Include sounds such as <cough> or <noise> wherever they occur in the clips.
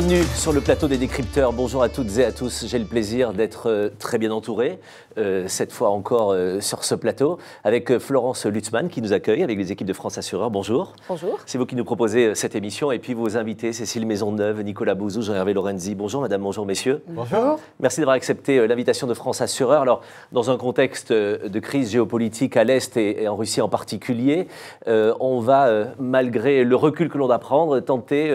Bienvenue sur le plateau des décrypteurs. Bonjour à toutes et à tous. J'ai le plaisir d'être euh, très bien entouré, euh, cette fois encore euh, sur ce plateau, avec Florence Lutzmann qui nous accueille, avec les équipes de France Assureur. Bonjour. Bonjour. C'est vous qui nous proposez cette émission et puis vos invités, Cécile Maisonneuve, Nicolas Bouzou, Jean-Hervé Lorenzi. Bonjour madame, bonjour messieurs. Bonjour. Merci d'avoir accepté l'invitation de France Assureur. Alors, dans un contexte de crise géopolitique à l'Est et en Russie en particulier, on va, malgré le recul que l'on doit prendre, tenter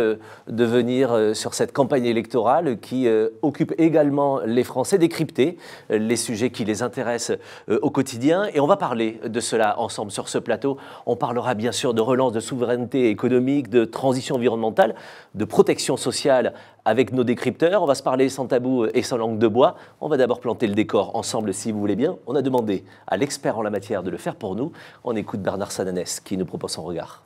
de venir sur cette campagne électorale qui euh, occupe également les Français, décrypter euh, les sujets qui les intéressent euh, au quotidien. Et on va parler de cela ensemble sur ce plateau. On parlera bien sûr de relance de souveraineté économique, de transition environnementale, de protection sociale avec nos décrypteurs. On va se parler sans tabou et sans langue de bois. On va d'abord planter le décor ensemble si vous voulez bien. On a demandé à l'expert en la matière de le faire pour nous. On écoute Bernard Sananès qui nous propose son regard.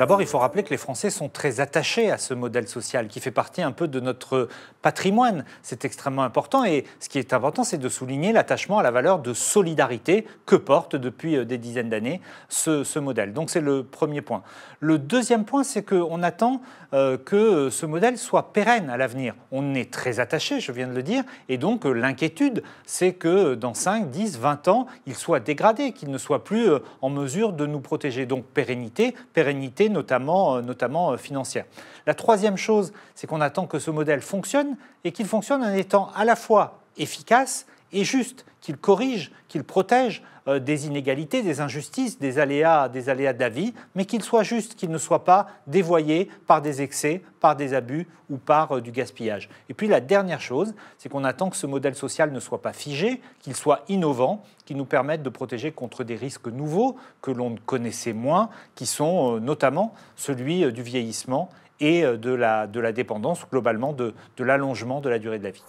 D'abord, il faut rappeler que les Français sont très attachés à ce modèle social qui fait partie un peu de notre patrimoine. C'est extrêmement important et ce qui est important, c'est de souligner l'attachement à la valeur de solidarité que porte depuis euh, des dizaines d'années ce, modèle. Donc c'est le premier point. Le deuxième point, c'est qu'on attend euh, que ce modèle soit pérenne à l'avenir. On est très attaché, je viens de le dire, et donc euh, l'inquiétude, c'est que dans 5, 10, 20 ans, il soit dégradé, qu'il ne soit plus euh, en mesure de nous protéger. Donc pérennité, pérennité notamment, notamment financière. La troisième chose, c'est qu'on attend que ce modèle fonctionne et qu'il fonctionne en étant à la fois efficace et juste, qu'il corrige, qu'il protège euh, des inégalités, des injustices, des aléas, des aléas de mais qu'il soit juste, qu'il ne soit pas dévoyé par des excès, par des abus ou par euh, du gaspillage. Et puis la dernière chose, c'est qu'on attend que ce modèle social ne soit pas figé, qu'il soit innovant, qu'il nous permette de protéger contre des risques nouveaux que l'on connaissait moins, qui sont euh, notamment celui du vieillissement et de la, de la dépendance, globalement de, de l'allongement de la durée de la vie.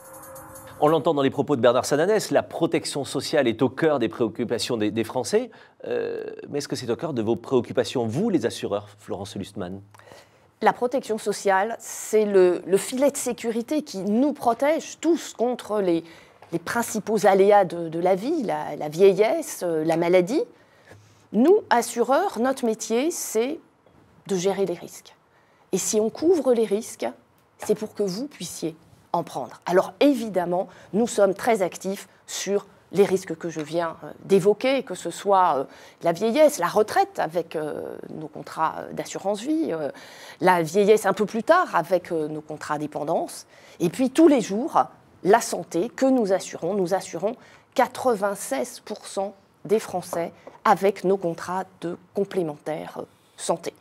On l'entend dans les propos de Bernard Sananès, la protection sociale est au cœur des préoccupations des, Français. Euh, mais est-ce que c'est au cœur de vos préoccupations, vous, les assureurs, Florence Lustmann la protection sociale, c'est le, filet de sécurité qui nous protège tous contre les, principaux aléas de, la vie, la, vieillesse, euh, la maladie. Nous, assureurs, notre métier, c'est de gérer les risques. Et si on couvre les risques, c'est pour que vous puissiez alors évidemment, nous sommes très actifs sur les risques que je viens euh, d'évoquer, que ce soit euh, la vieillesse, la retraite avec euh, nos contrats d'assurance vie, la vieillesse un peu plus tard avec nos contrats dépendance, et puis tous les jours, la santé que nous assurons. Nous assurons 96% des Français avec nos contrats de complémentaire santé.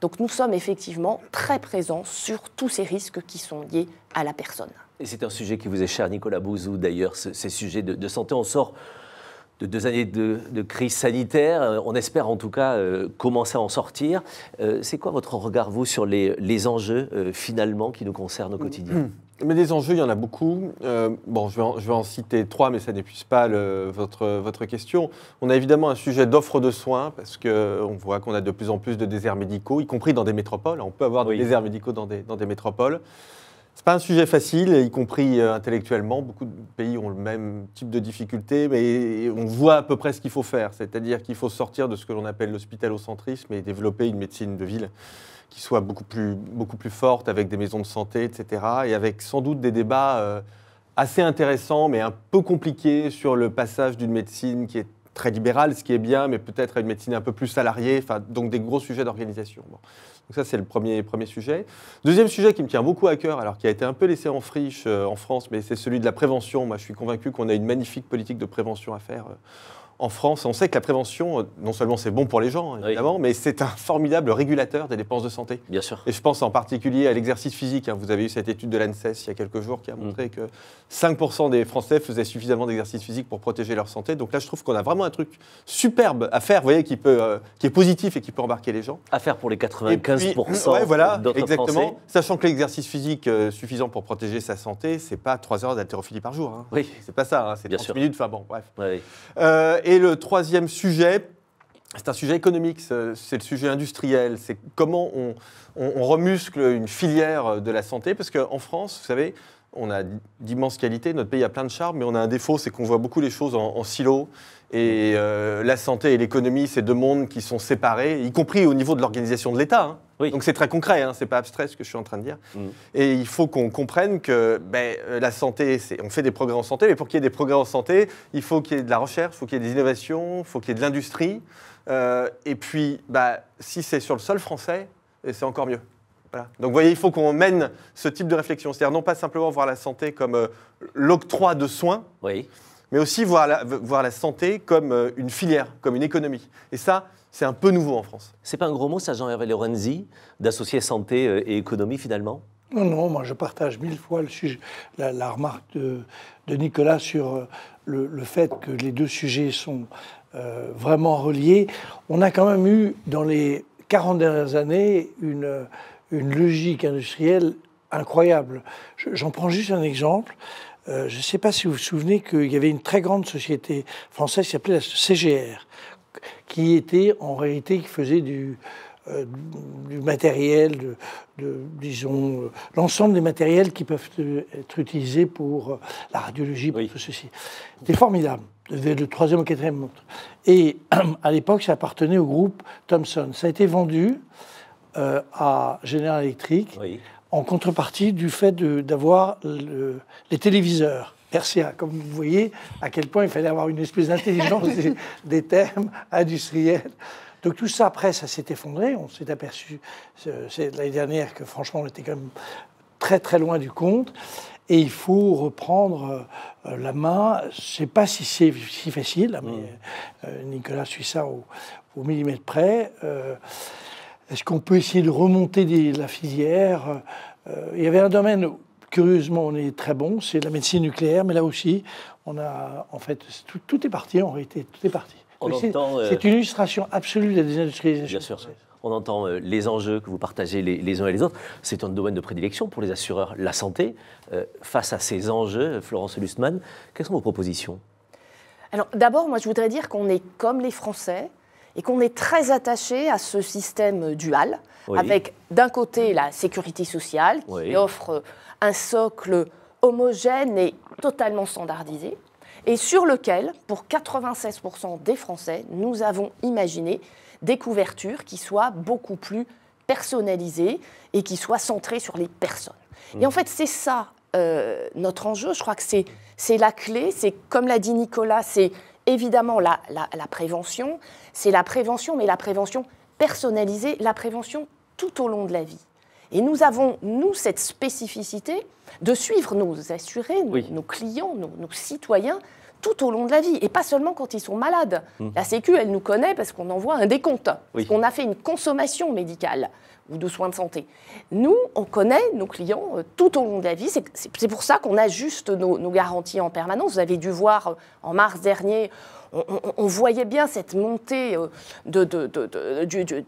Donc nous sommes effectivement très présents sur tous ces risques qui sont liés à la personne. Et c'est un sujet qui vous est cher, Nicolas Bouzou, d'ailleurs, ces sujets de, santé. On sort de deux années de, crise sanitaire. Euh, on espère en tout cas euh, commencer à en sortir. Euh, c'est quoi votre regard, vous, sur les, enjeux finalement qui nous concernent au quotidien hum. Mais des enjeux, il y en a beaucoup. Euh, bon, je vais, en, citer trois, mais ça n'épuise pas votre, votre question. On a évidemment un sujet d'offre de soins, parce qu'on voit qu'on a de plus en plus de déserts médicaux, y compris dans des métropoles. On peut avoir des déserts médicaux dans des, dans des métropoles. Ce n'est pas un sujet facile, y compris euh, intellectuellement. Beaucoup de pays ont le même type de difficultés, mais on voit à peu près ce qu'il faut faire. C'est-à-dire qu'il faut sortir de ce que l'on appelle l'hospitalocentrisme et développer une médecine de ville qui soit beaucoup plus, beaucoup plus forte, avec des maisons de santé, etc. Et avec sans doute des débats euh, assez intéressants, mais un peu compliqués sur le passage d'une médecine qui est très libérale, ce qui est bien, mais peut-être à une médecine un peu plus salariée, donc des gros sujets d'organisation. Donc ça, c'est le premier, premier sujet. Deuxième sujet qui me tient beaucoup à cœur, alors qui a été un peu laissé en friche euh, en France, mais c'est celui de la prévention. Moi, je suis convaincu qu'on a une magnifique politique de prévention à faire. Euh, en France, on sait que la prévention, euh, non seulement c'est bon pour les gens, hein, évidemment, mais c'est un formidable régulateur des dépenses de santé. Bien sûr. Et je pense en particulier à l'exercice physique. Hein. Vous avez eu cette étude de l'ANSES il y a quelques jours qui a mm. montré que 5% des Français faisaient suffisamment d'exercice physique pour protéger leur santé. Donc là, je trouve qu'on a vraiment un truc superbe à faire, vous voyez, qui, peut, euh, qui est positif et qui peut embarquer les gens. À faire pour les 95% ouais, voilà, exactement. Sachant que l'exercice physique euh, suffisant pour protéger sa santé, c'est pas 3 heures d'haltérophilie par jour. Hein. Oui. C'est pas ça, hein, c'est 30 minutes, enfin bon, bref et le troisième sujet, c'est un sujet économique, c'est le sujet industriel, c'est comment on, remuscle une filière de la santé, parce qu'en France, vous savez, on a d'immenses qualités, notre pays a plein de charmes, mais on a un défaut, c'est qu'on voit beaucoup les choses en, en silo. Et euh, la santé et l'économie, c'est deux mondes qui sont séparés, y compris au niveau de l'organisation de l'État. Hein. Donc c'est très concret, hein, c'est pas abstrait ce que je suis en train de dire. Mm. Et il faut qu'on comprenne que ben, euh, la santé, on fait des progrès en santé, mais pour qu'il y ait des progrès en santé, il faut qu'il y ait de la recherche, il faut qu'il y ait des innovations, il faut qu'il y ait de l'industrie. Euh, et puis, ben, si c'est sur le sol français, c'est encore mieux. Donc vous voyez, il faut qu'on mène ce type de réflexion. C'est-à-dire non pas simplement voir la santé comme euh, l'octroi de soins, oui. mais aussi voir la, voir la santé comme euh, une filière, comme une économie. Et ça, c'est un peu nouveau en France. C'est pas un gros mot, ça, Jean-Hervé Lorenzi, d'associer santé euh, et économie finalement non, non, moi je partage mille fois la, remarque de, Nicolas sur le, fait que les deux sujets sont vraiment reliés. On a quand même eu dans les 40 dernières années une, une logique industrielle incroyable. J'en prends juste un exemple. Euh, je ne sais pas si vous vous souvenez qu'il y avait une très grande société française qui s'appelait la CGR, qui était en réalité, qui faisait du, euh, du matériel, de, disons, euh, l'ensemble des matériels qui peuvent être utilisés pour la radiologie, pour tout ceci. C'était formidable, le troisième au quatrième montre. Et <clears throat> à l'époque, ça appartenait au groupe Thomson. Ça a été vendu euh, à General Electric en contrepartie du fait d'avoir les téléviseurs. RCA, comme vous voyez, à quel point il fallait avoir une espèce d'intelligence <laughs> des, termes thèmes industriels. Donc tout ça, après, ça s'est effondré. On s'est aperçu l'année dernière que franchement, on était quand même très très loin du compte. Et il faut reprendre euh, la main. Je sais pas si c'est si facile, mais mm. euh, Nicolas suit au, au millimètre près. Est-ce qu'on peut essayer de remonter la filière euh, euh, Il y avait un domaine, curieusement, on est très bon, c'est la médecine nucléaire, mais là aussi, on a, en fait, tout, est parti en réalité, tout est parti. Euh, c'est une illustration absolue de la désindustrialisation. Bien sûr. On entend les enjeux que vous partagez les, uns et les autres. C'est un domaine de prédilection pour les assureurs. La santé, face à ces enjeux, Florence Lustmann, quelles sont vos propositions Alors d'abord, moi je voudrais dire qu'on est comme les Français, et qu'on est très attaché à ce système dual, avec d'un côté la sécurité sociale qui offre un socle homogène et totalement standardisé, et sur lequel, pour 96% des Français, nous avons imaginé des couvertures qui soient beaucoup plus personnalisées et qui soient centrées sur les personnes. Et en hmm. fait, c'est ça euh, notre enjeu. Je crois que c'est la clé. C'est, comme l'a dit Nicolas, c'est évidemment la, la, la prévention, c'est la prévention, mais la prévention personnalisée, la prévention tout au long de la vie. Et nous avons, nous, cette spécificité de suivre nos assurés, nos, clients, nos, citoyens tout au long de la vie, et pas seulement quand ils sont malades. Mhm. La Sécu, elle nous connaît parce qu'on envoie un décompte, On qu'on a fait une consommation médicale ou de soins de santé. Nous, on connaît nos clients euh, tout au long de la vie. C'est pour ça qu'on ajuste nos, garanties en permanence. Vous avez dû voir euh, en mars dernier, on, voyait bien cette montée euh,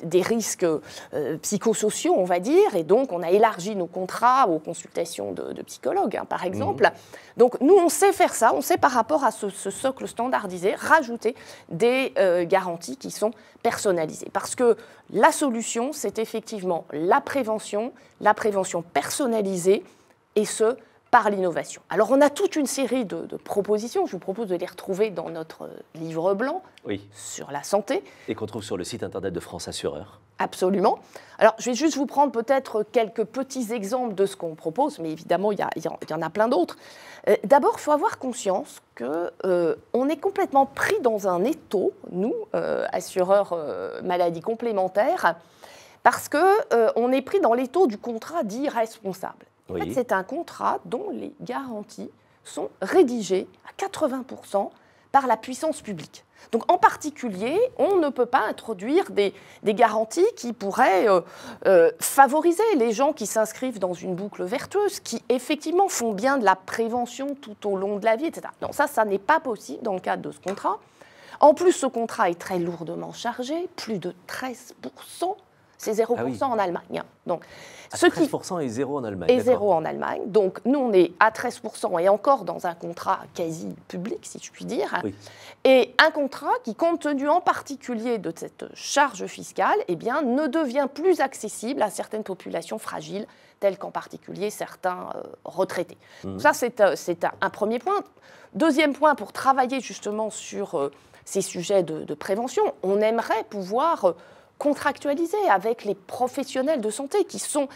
des risques euh, psychosociaux, on va dire, et donc on a élargi nos contrats aux consultations de, psychologues, hein, par exemple. Mmh. Donc nous, on sait faire ça, on sait par rapport à ce, socle standardisé, rajouter des euh, garanties qui sont personnalisées. Parce que la solution, c'est effectivement la prévention, la prévention personnalisée, et ce, par l'innovation. Alors on a toute une série de, propositions, je vous propose de les retrouver dans notre euh, livre blanc sur la santé. Et qu'on trouve sur le site internet de France Assureur. Absolument. Alors je vais juste vous prendre peut-être quelques petits exemples de ce qu'on propose, mais évidemment il y, en a plein d'autres. Euh, d'abord, il faut avoir conscience qu'on euh, est complètement pris dans un étau, nous, assureurs maladie complémentaire, parce qu'on est pris dans l'étau du contrat dit responsable. En c'est un contrat dont les garanties sont rédigées à 80% par la puissance publique. Donc en particulier, on ne peut pas introduire des, garanties qui pourraient euh, euh, favoriser les gens qui s'inscrivent dans une boucle vertueuse, qui effectivement font bien de la prévention tout au long de la vie, etc. Non, ça, ça n'est pas possible dans le cadre de ce contrat. En plus, ce contrat est très lourdement chargé, plus de 13% c'est 0% ah en Allemagne. Hein. Donc, à ah, 13% et 0 en Allemagne. Et 0 en Allemagne. Donc nous, on est à 13% et encore dans un contrat quasi public, si je puis dire. Et un contrat qui, compte tenu en particulier de cette charge fiscale, et eh bien, ne devient plus accessible à certaines populations fragiles, telles qu'en particulier certains euh, retraités. Mmh. ça, c'est euh, un, premier point. Deuxième point, pour travailler justement sur euh, ces sujets de, de, prévention, on aimerait pouvoir contractualiser avec les professionnels de santé qui sont,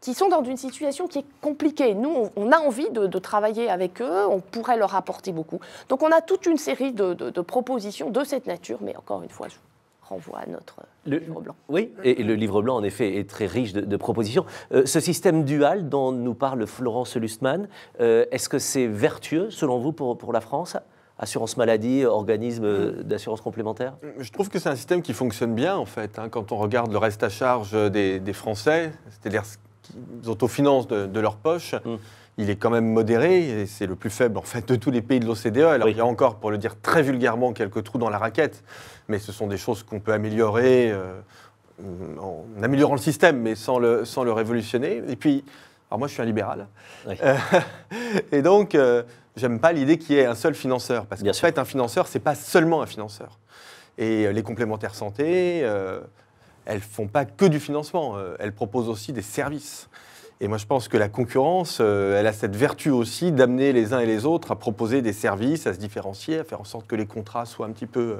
Qui, sont dans une situation qui est compliquée. Nous, on a envie de, travailler avec eux, on pourrait leur apporter beaucoup. Donc on a toute une série de, de, propositions de cette nature, mais encore une fois, je renvoie à notre le, livre blanc. Oui, et, le livre blanc, en effet, est très riche de, propositions. Euh, ce système dual dont nous parle Florence Lustmann, euh, est-ce que c'est vertueux, selon vous, pour, pour la France assurance maladie, organisme mm. d'assurance complémentaire Je trouve que c'est un système qui fonctionne bien, en fait. Hein. quand on regarde le reste à charge des, Français, c'est-à-dire ce qu'ils autofinancent de, de, leur poche, mm. il est quand même modéré, et c'est le plus faible, en fait, de tous les pays de l'OCDE. Alors, il y a encore, pour le dire très vulgairement, quelques trous dans la raquette, mais ce sont des choses qu'on peut améliorer euh, en améliorant le système, mais sans le, sans le révolutionner. Et puis, alors moi, je suis un libéral. Euh, <laughs> et donc, euh, j'aime pas l'idée qu'il y ait un seul financeur, parce qu'en fait, un financeur, c'est pas seulement un financeur. Et euh, les complémentaires santé, elles euh, elles font pas que du financement, euh, elles proposent aussi des services. Et moi, je pense que la concurrence, euh, elle a cette vertu aussi d'amener les uns et les autres à proposer des services, à se différencier, à faire en sorte que les contrats soient un petit peu,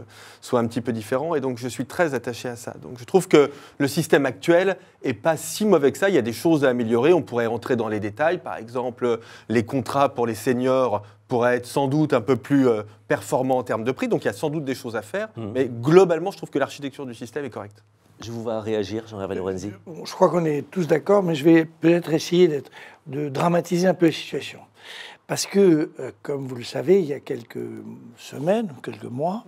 euh, un petit peu différents. Et donc, je suis très attaché à ça. Donc, je trouve que le système actuel n'est pas si mauvais que ça. Il y a des choses à améliorer. On pourrait rentrer dans les détails. Par exemple, les contrats pour les seniors pourraient être sans doute un peu plus euh, performants en termes de prix. Donc, il y a sans doute des choses à faire. Mmh. Mais globalement, je trouve que l'architecture du système est correcte. Je vous vois réagir, Jean-Hervé Lorenzi. Euh, je crois qu'on est tous d'accord, mais je vais peut-être essayer de dramatiser un peu la situation. Parce que, euh, comme vous le savez, il y a quelques semaines, quelques mois,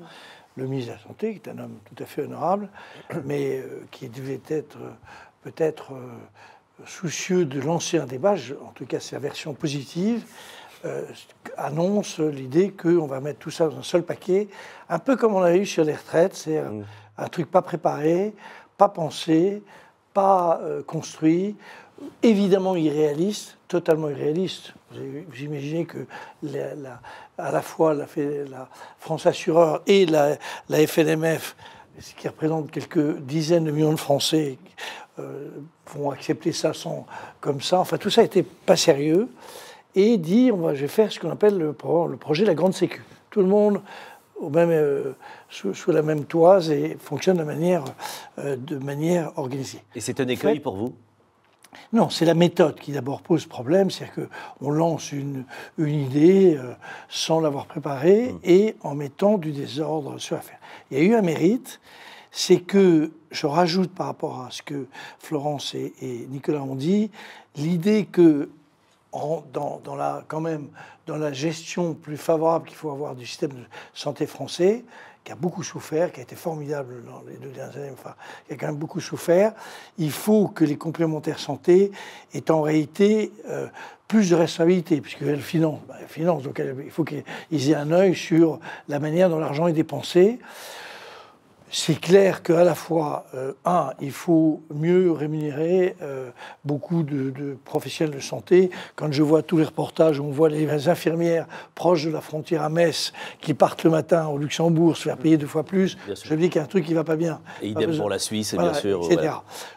le ministre de la Santé, qui est un homme tout à fait honorable, mais euh, qui devait être peut-être soucieux de lancer un débat, en tout cas sa version positive, annonce l'idée qu'on va mettre tout ça dans un seul paquet, un peu comme on l'a eu sur les retraites, c'est dire mm. un truc pas préparé, pas pensé, pas euh, construit, évidemment irréaliste, totalement irréaliste. Vous imaginez que à la fois la, France Assureur et la, la FNMF, qui représente quelques dizaines de millions de Français, euh, vont accepter ça sans, comme ça. Enfin, tout ça n'était pas sérieux. Et dire, je vais faire ce qu'on appelle le, le projet de la Grande Sécu. Tout le monde au même, euh, sous, la même toise et fonctionne de manière, euh, de manière organisée. Et c'est un écueil pour vous non, c'est la méthode qui d'abord pose problème, c'est-à-dire qu'on lance une, une idée euh, sans l'avoir préparée mm. et en mettant du désordre sur l'affaire. Il y a eu un mérite, c'est que, je rajoute par rapport à ce que Florence et, et Nicolas ont dit, l'idée que dans, la, quand même dans la gestion plus favorable qu'il faut avoir du système de santé français, qui a beaucoup souffert, qui a été formidable dans les deux dernières années, qui a quand même beaucoup souffert, il faut que les complémentaires santé aient en réalité euh, plus de responsabilité, puisqu'elles financent, bah, finance, donc il faut qu'ils aient un œil sur la manière dont l'argent est dépensé c'est clair qu'à la fois, euh, un, il faut mieux rémunérer euh, beaucoup de, professionnels de santé. Quand je vois tous les reportages, on voit les infirmières proches de la frontière à Metz qui partent le matin au Luxembourg se faire payer deux fois plus, je me dis qu'il y a un truc qui ne va pas bien. Et idem pour la Suisse, bien sûr.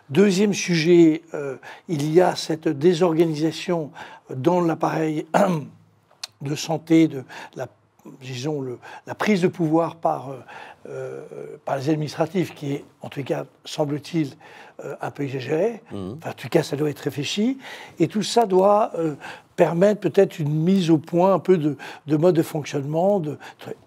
Deuxième sujet, euh, il y a cette désorganisation dans l'appareil <clears throat> de santé, de la disons, le, la prise de pouvoir par euh, par les administratifs, qui est, en tout cas, semble-t-il, euh, un peu exagéré. Mhm. en tout cas, ça doit être réfléchi. Et tout ça doit euh, permettre peut-être une mise au point un peu de, mode de fonctionnement. De...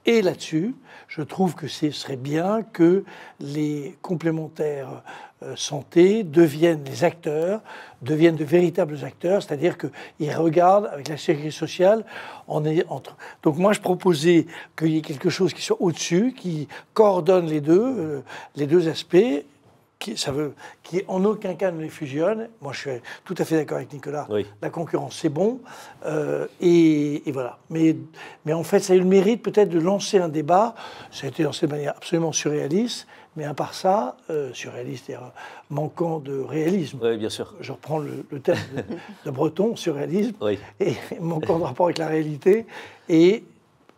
Et là-dessus, je trouve que ce serait bien que les complémentaires euh, santé deviennent les acteurs, deviennent de véritables acteurs, c'est-à-dire qu'ils regardent avec la sécurité sociale. on est entre... Donc moi, je proposais qu'il y ait quelque chose qui soit au-dessus, qui coordonne les deux, euh, les deux aspects, qui, ça veut, qui en aucun cas ne les fusionne. Moi, je suis tout à fait d'accord avec Nicolas. La concurrence, c'est bon. Euh, et, voilà. Mais, mais en fait, ça a eu le mérite peut-être de lancer un débat. Ça a été lancé de manière absolument surréaliste. Mais à part ça, euh, surréaliste, euh, manquant de réalisme. Oui, bien sûr. Je reprends le, le <laughs> de, Breton, surréalisme, et manquant de rapport avec la réalité. Et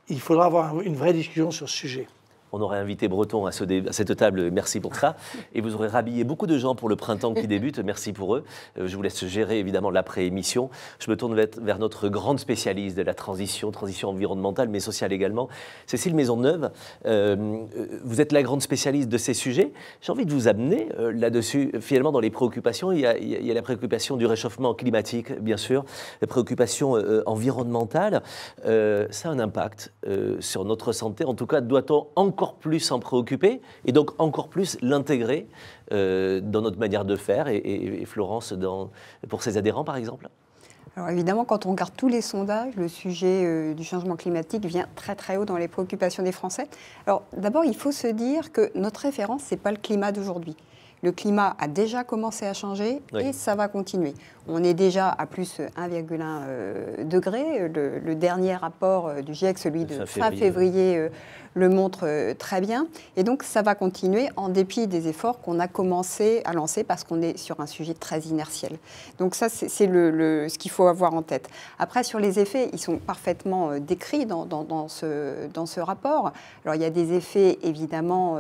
il faudra avoir une vraie discussion sur ce sujet. On aurait invité Breton à, cette table, merci pour ça. Et vous aurez rhabillé beaucoup de gens pour le printemps qui débute, merci pour eux. Euh, je vous laisse gérer évidemment l'après-émission. Je me tourne vers notre grande spécialiste de la transition, transition environnementale mais sociale également, Cécile Maisonneuve. Euh, euh, vous êtes la grande spécialiste de ces sujets. J'ai envie de vous amener là-dessus, finalement, dans les préoccupations. Il y, a, la préoccupation du réchauffement climatique, bien sûr, la préoccupation environnementale. ça a un impact sur notre santé. En tout cas, doit-on encore encore plus s'en préoccuper et donc encore plus l'intégrer euh, dans notre manière de faire et, Florence pour ses adhérents par exemple alors évidemment, quand on regarde tous les sondages, le sujet euh, du changement climatique vient très très haut dans les préoccupations des Français. Alors d'abord, il faut se dire que notre référence, ce n'est pas le climat d'aujourd'hui. Le climat a déjà commencé à changer et ça va continuer. On est déjà à plus 1,1 euh, degré. Le, dernier rapport euh, du GIEC, celui de fin février, euh, le montre très bien. Et donc ça va continuer en dépit des efforts qu'on a commencé à lancer parce qu'on est sur un sujet très inertiel. Donc ça, c'est ce qu'il faut avoir en tête. Après, sur les effets, ils sont parfaitement décrits dans, ce, dans ce rapport. Alors il y a des effets évidemment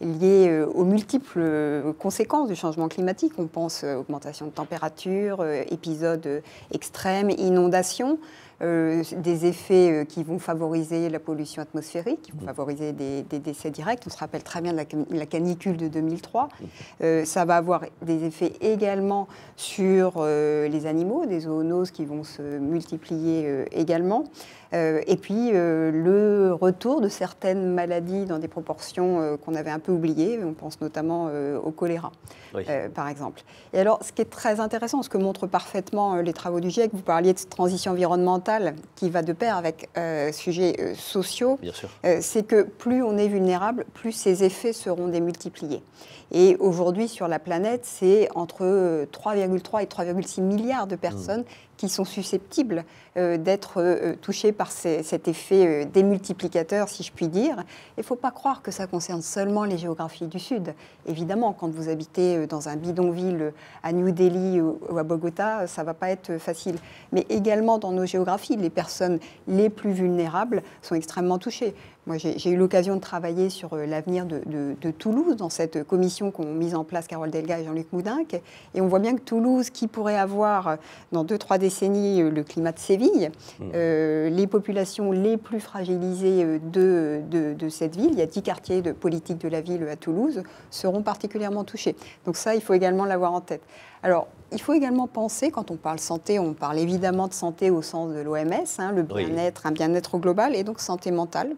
liées euh, aux multiples euh, conséquences du changement climatique. On pense euh, augmentation de température, épisodes extrêmes, inondations. des effets qui vont favoriser la pollution atmosphérique, qui vont mm. favoriser des, décès directs. On se rappelle très bien de la, canicule de 2003. Mm. ça va avoir des effets également sur les animaux, des zoonoses qui vont se multiplier également. Euh, et puis euh, le retour de certaines maladies dans des proportions euh, qu'on avait un peu oubliées, on pense notamment au choléra, par exemple. Et alors, ce qui est très intéressant, ce que montrent parfaitement les travaux du GIEC, vous parliez de transition environnementale qui va de pair avec sujets sociaux, c'est que plus on est vulnérable, plus ces effets seront démultipliés. Et aujourd'hui, sur la planète, c'est entre 3,3 euh, et 3,6 milliards de personnes mmh. qui sont susceptibles euh, d'être euh, touchées par cet effet démultiplicateur, si je puis dire. Il ne faut pas croire que ça concerne seulement les géographies du Sud. Évidemment, quand vous habitez dans un bidonville à New Delhi ou à Bogota, ça ne va pas être facile. Mais également dans nos géographies, les personnes les plus vulnérables sont extrêmement touchées. Moi, j'ai eu l'occasion de travailler sur euh, l'avenir de, Toulouse dans cette commission qu'ont mise en place Carole Delga et Jean-Luc Moudin. Et on voit bien que Toulouse, qui pourrait avoir euh, dans deux, trois décennies euh, le climat de Séville, mmh. les populations les plus fragilisées de, cette ville, il y a dix quartiers de politique de la ville à Toulouse, seront particulièrement touchés. Donc ça, il faut également l'avoir en tête. Alors, il faut également penser, quand on parle santé, on parle évidemment de santé au sens de l'OMS, hein, le bien-être, un bien-être global, et donc santé mentale.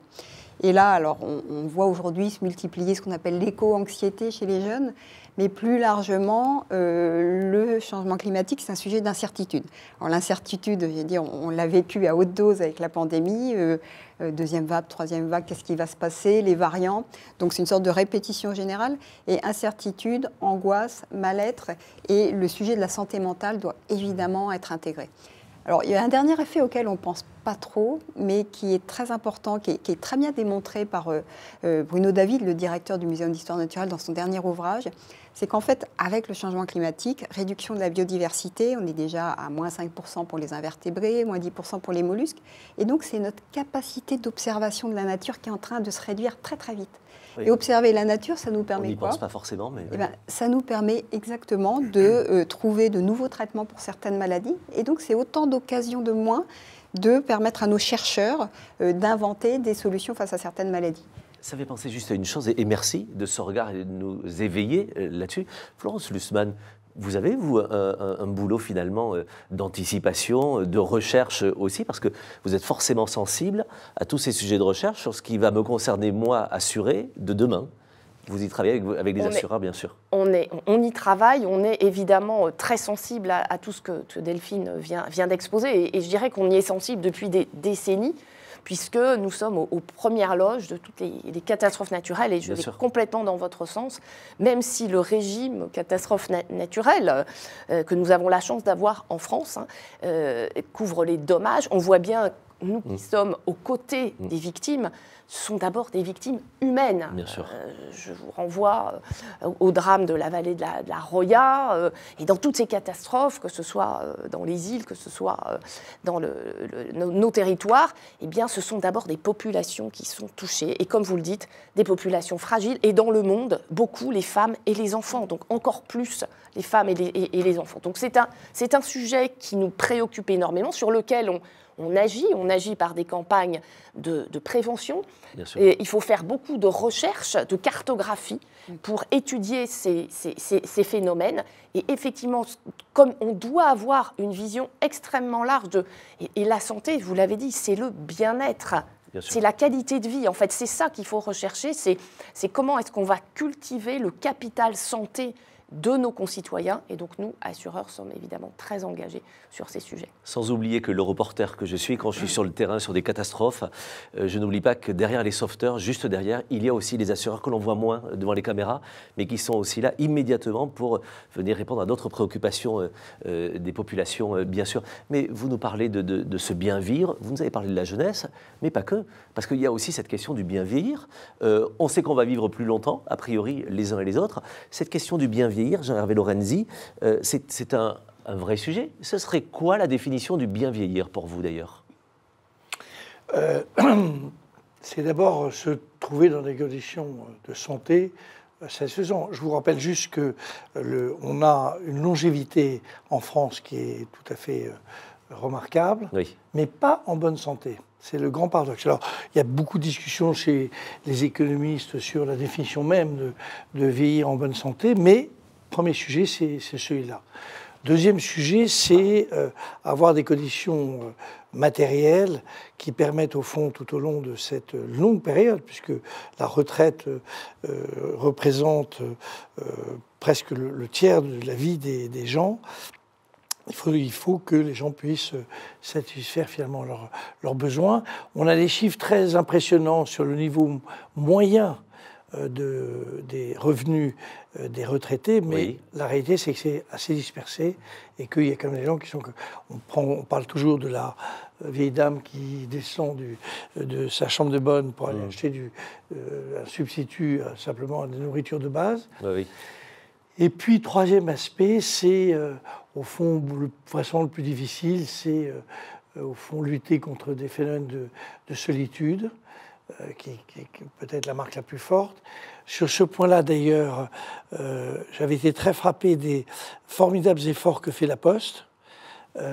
Et là, alors, on, voit aujourd'hui se multiplier ce qu'on appelle l'éco-anxiété chez les jeunes, mais plus largement, euh, le changement climatique, c'est un sujet d'incertitude. Alors, l'incertitude, je veux dire, on, l'a vécu à haute dose avec la pandémie, euh, euh, deuxième vague, troisième vague, qu'est-ce qui va se passer, les variants. Donc, c'est une sorte de répétition générale. Et incertitude, angoisse, mal-être, et le sujet de la santé mentale doit évidemment être intégré. Alors, il y a un dernier effet auquel on pense pas trop, mais qui est très important, qui est, très bien démontré par euh, euh, Bruno David, le directeur du Muséum d'histoire naturelle, dans son dernier ouvrage, c'est qu'en fait, avec le changement climatique, réduction de la biodiversité, on est déjà à moins 5% pour les invertébrés, moins 10% pour les mollusques, et donc c'est notre capacité d'observation de la nature qui est en train de se réduire très très vite. Et observer la nature, ça nous permet on y pense pas forcément, mais... Eh ben, ça nous permet exactement de euh, trouver de nouveaux traitements pour certaines maladies, et donc c'est autant d'occasions de moins de permettre à nos chercheurs euh, d'inventer des solutions face à certaines maladies. Ça fait penser juste à une chose, et merci de ce regard et de nous éveiller euh, là-dessus. Florence Lussmann, vous avez, vous, un boulot finalement euh, d'anticipation, de recherche aussi, parce que vous êtes forcément sensible à tous ces sujets de recherche sur ce qui va me concerner, moi, assuré, de demain. Vous y travaillez avec, des les assureurs, bien sûr. On, est, on y travaille, on est évidemment euh, très sensible à, tout ce que, Delphine vient, vient d'exposer, et, je dirais qu'on y est sensible depuis des décennies, puisque nous sommes aux, premières loges de toutes les, catastrophes naturelles, et je suis vais complètement dans votre sens, même si le régime catastrophe naturelle euh, que nous avons la chance d'avoir en France hein, euh, couvre les dommages, on voit bien nous qui mm. sommes aux côtés mm. des victimes, ce sont d'abord des victimes humaines. Bien sûr. Euh, je vous renvoie euh, au drame de la vallée de la, Roya euh, et dans toutes ces catastrophes, que ce soit dans les îles, que ce soit dans le, nos, territoires, eh bien, ce sont d'abord des populations qui sont touchées et, comme vous le dites, des populations fragiles et dans le monde, beaucoup les femmes et les enfants, donc encore plus les femmes et les, enfants. Donc c'est un, un sujet qui nous préoccupe énormément, sur lequel on on agit, on agit par des campagnes de, prévention. Et il faut faire beaucoup de recherches, de cartographie pour étudier ces, phénomènes. Et effectivement, comme on doit avoir une vision extrêmement large de... Et, la santé, vous l'avez dit, c'est le bien-être. C'est la qualité de vie. En fait, c'est ça qu'il faut rechercher. c'est comment est-ce qu'on va cultiver le capital santé de nos concitoyens. Et donc nous, assureurs, sommes évidemment très engagés sur ces sujets. Sans oublier que le reporter que je suis, quand je suis sur le terrain, sur des catastrophes, euh, je n'oublie pas que derrière les sauveteurs, juste derrière, il y a aussi les assureurs que l'on voit moins devant les caméras, mais qui sont aussi là immédiatement pour venir répondre à d'autres préoccupations euh, euh, des populations, bien sûr. Mais vous nous parlez de ce bien vivre, vous nous avez parlé de la jeunesse, mais pas que. Parce qu'il y a aussi cette question du bien vieillir. Euh, on sait qu'on va vivre plus longtemps, a priori, les uns et les autres. Cette question du bien vieillir, Jean-Hervé Lorenzi, euh, c'est un, vrai sujet. Ce serait quoi la définition du bien vieillir pour vous, d'ailleurs euh, <clears throat> c'est d'abord se trouver dans des conditions de santé satisfaisantes. Je vous rappelle juste que on a une longévité en France qui est tout à fait remarquable, mais pas en bonne santé. C'est le grand paradoxe. Alors, il y a beaucoup de discussions chez les économistes sur la définition même de, de vieillir en bonne santé, mais premier sujet, c'est celui-là. Deuxième sujet, c'est euh, avoir des conditions euh, matérielles qui permettent au fond tout au long de cette longue période, puisque la retraite euh, représente presque le, tiers de la vie des, des gens, il faut, que les gens puissent euh, satisfaire finalement leurs, besoins. On a des chiffres très impressionnants sur le niveau moyen euh, de, des revenus euh, des retraités, mais la réalité, c'est que c'est assez dispersé et qu'il y a quand même des gens qui sont. On, prend, on parle toujours de la vieille dame qui descend du, de sa chambre de bonne pour aller mmh. acheter du, un substitut simplement à des nourritures de base. Et puis, troisième aspect, c'est au fond, le poisson le plus difficile, c'est euh, au fond lutter contre des phénomènes de, solitude, euh, qui, est peut-être la marque la plus forte. Sur ce point-là, d'ailleurs, euh, j'avais été très frappé des formidables efforts que fait la Poste.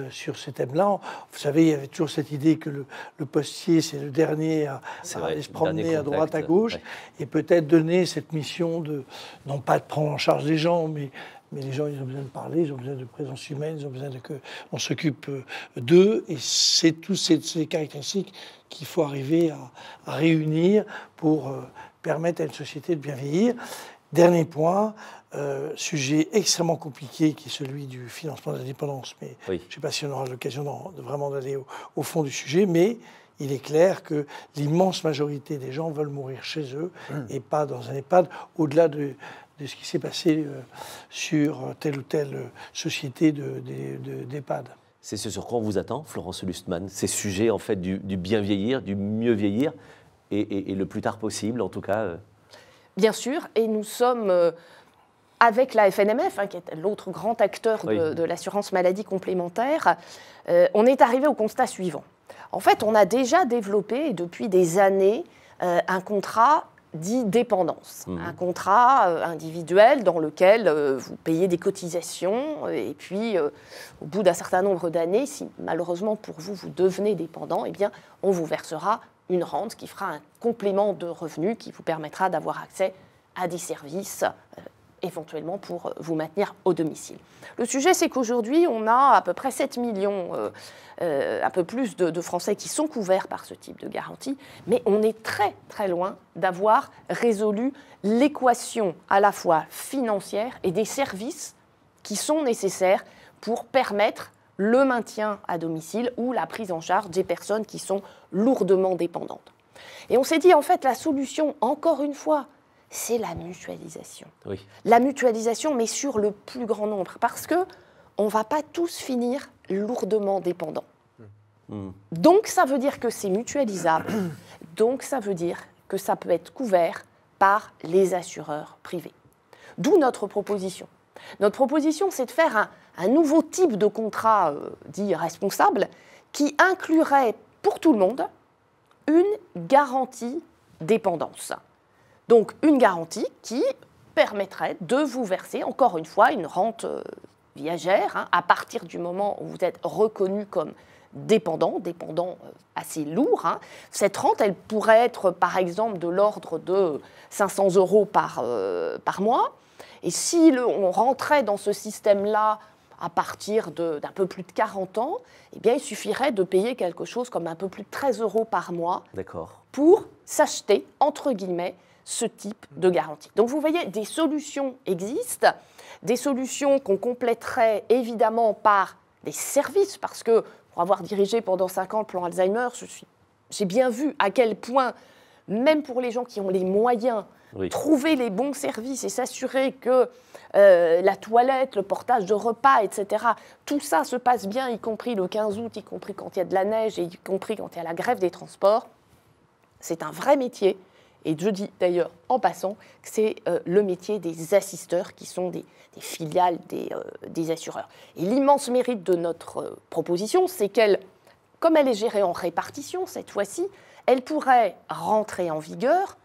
sur ces thème-là. Vous savez, il y avait toujours cette idée que le, postier, c'est le dernier à, aller se promener à droite, à gauche, et peut-être donner cette mission de, non pas de prendre en charge les gens, mais mais les gens, ils ont besoin de parler, ils ont besoin de présence humaine, ils ont besoin qu'on s'occupe euh, d'eux. Et c'est toutes ces, caractéristiques qu'il faut arriver à, réunir pour euh, permettre à une société de bien vieillir. Dernier point, euh, sujet extrêmement compliqué qui est celui du financement de la dépendance, mais je ne sais pas si on aura l'occasion vraiment d'aller au, fond du sujet, mais il est clair que l'immense majorité des gens veulent mourir chez eux hum. et pas dans un EHPAD au-delà de, de ce qui s'est passé euh, sur telle ou telle société d'EHPAD. c'est ce sur quoi on vous attend, Florence Lustmann, ces sujets en fait du, bien vieillir, du mieux vieillir, et, le plus tard possible en tout cas. Euh. Bien sûr, et nous sommes euh, avec la FNMF, hein, qui est l'autre grand acteur de, l'assurance maladie complémentaire, on est arrivé au constat suivant. En fait, on a déjà développé depuis des années un contrat dit dépendance. Mmh. Un contrat euh, individuel dans lequel euh, vous payez des cotisations euh, et puis au bout d'un certain nombre d'années, si malheureusement pour vous vous devenez dépendant, eh bien on vous versera une rente qui fera un complément de revenus qui vous permettra d'avoir accès à des services éventuellement pour euh, vous maintenir au domicile. Le sujet, c'est qu'aujourd'hui, on a à peu près 7 millions, euh, euh, un peu plus de, de, Français qui sont couverts par ce type de garantie, mais on est très très loin d'avoir résolu l'équation à la fois financière et des services qui sont nécessaires pour permettre le maintien à domicile ou la prise en charge des personnes qui sont lourdement dépendantes. Et on s'est dit, en fait, la solution, encore une fois, c'est la mutualisation. La mutualisation, mais sur le plus grand nombre, parce que on va pas tous finir lourdement dépendants. Hmm. Hmm. Donc ça veut dire que c'est mutualisable. <clears throat> Donc ça veut dire que ça peut être couvert par les assureurs privés. D'où notre proposition. Notre proposition, c'est de faire un, nouveau type de contrat euh, dit responsable qui inclurait pour tout le monde une garantie dépendance. Donc une garantie qui permettrait de vous verser, encore une fois, une rente euh, viagère hein, à partir du moment où vous êtes reconnu comme dépendant, dépendant euh, assez lourd. Hein. Cette rente, elle pourrait être par exemple de l'ordre de 500 euros euh, par, mois. Et si on rentrait dans ce système-là à partir d'un peu plus de 40 ans, eh bien, il suffirait de payer quelque chose comme un peu plus de 13 euros par mois pour s'acheter, entre guillemets, ce type de garantie. Donc vous voyez, des solutions existent, des solutions qu'on compléterait évidemment par des services, parce que pour avoir dirigé pendant 5 ans le plan Alzheimer, j'ai bien vu à quel point, même pour les gens qui ont les moyens, trouver les bons services et s'assurer que euh, la toilette, le portage de repas, etc., tout ça se passe bien, y compris le 15 août, y compris quand il y a de la neige, et y compris quand il y a la grève des transports, c'est un vrai métier et je dis d'ailleurs en passant que c'est euh, le métier des assisteurs qui sont des, filiales euh, des, assureurs. Et l'immense mérite de notre euh, proposition, c'est qu'elle, comme elle est gérée en répartition cette fois-ci, elle pourrait rentrer en vigueur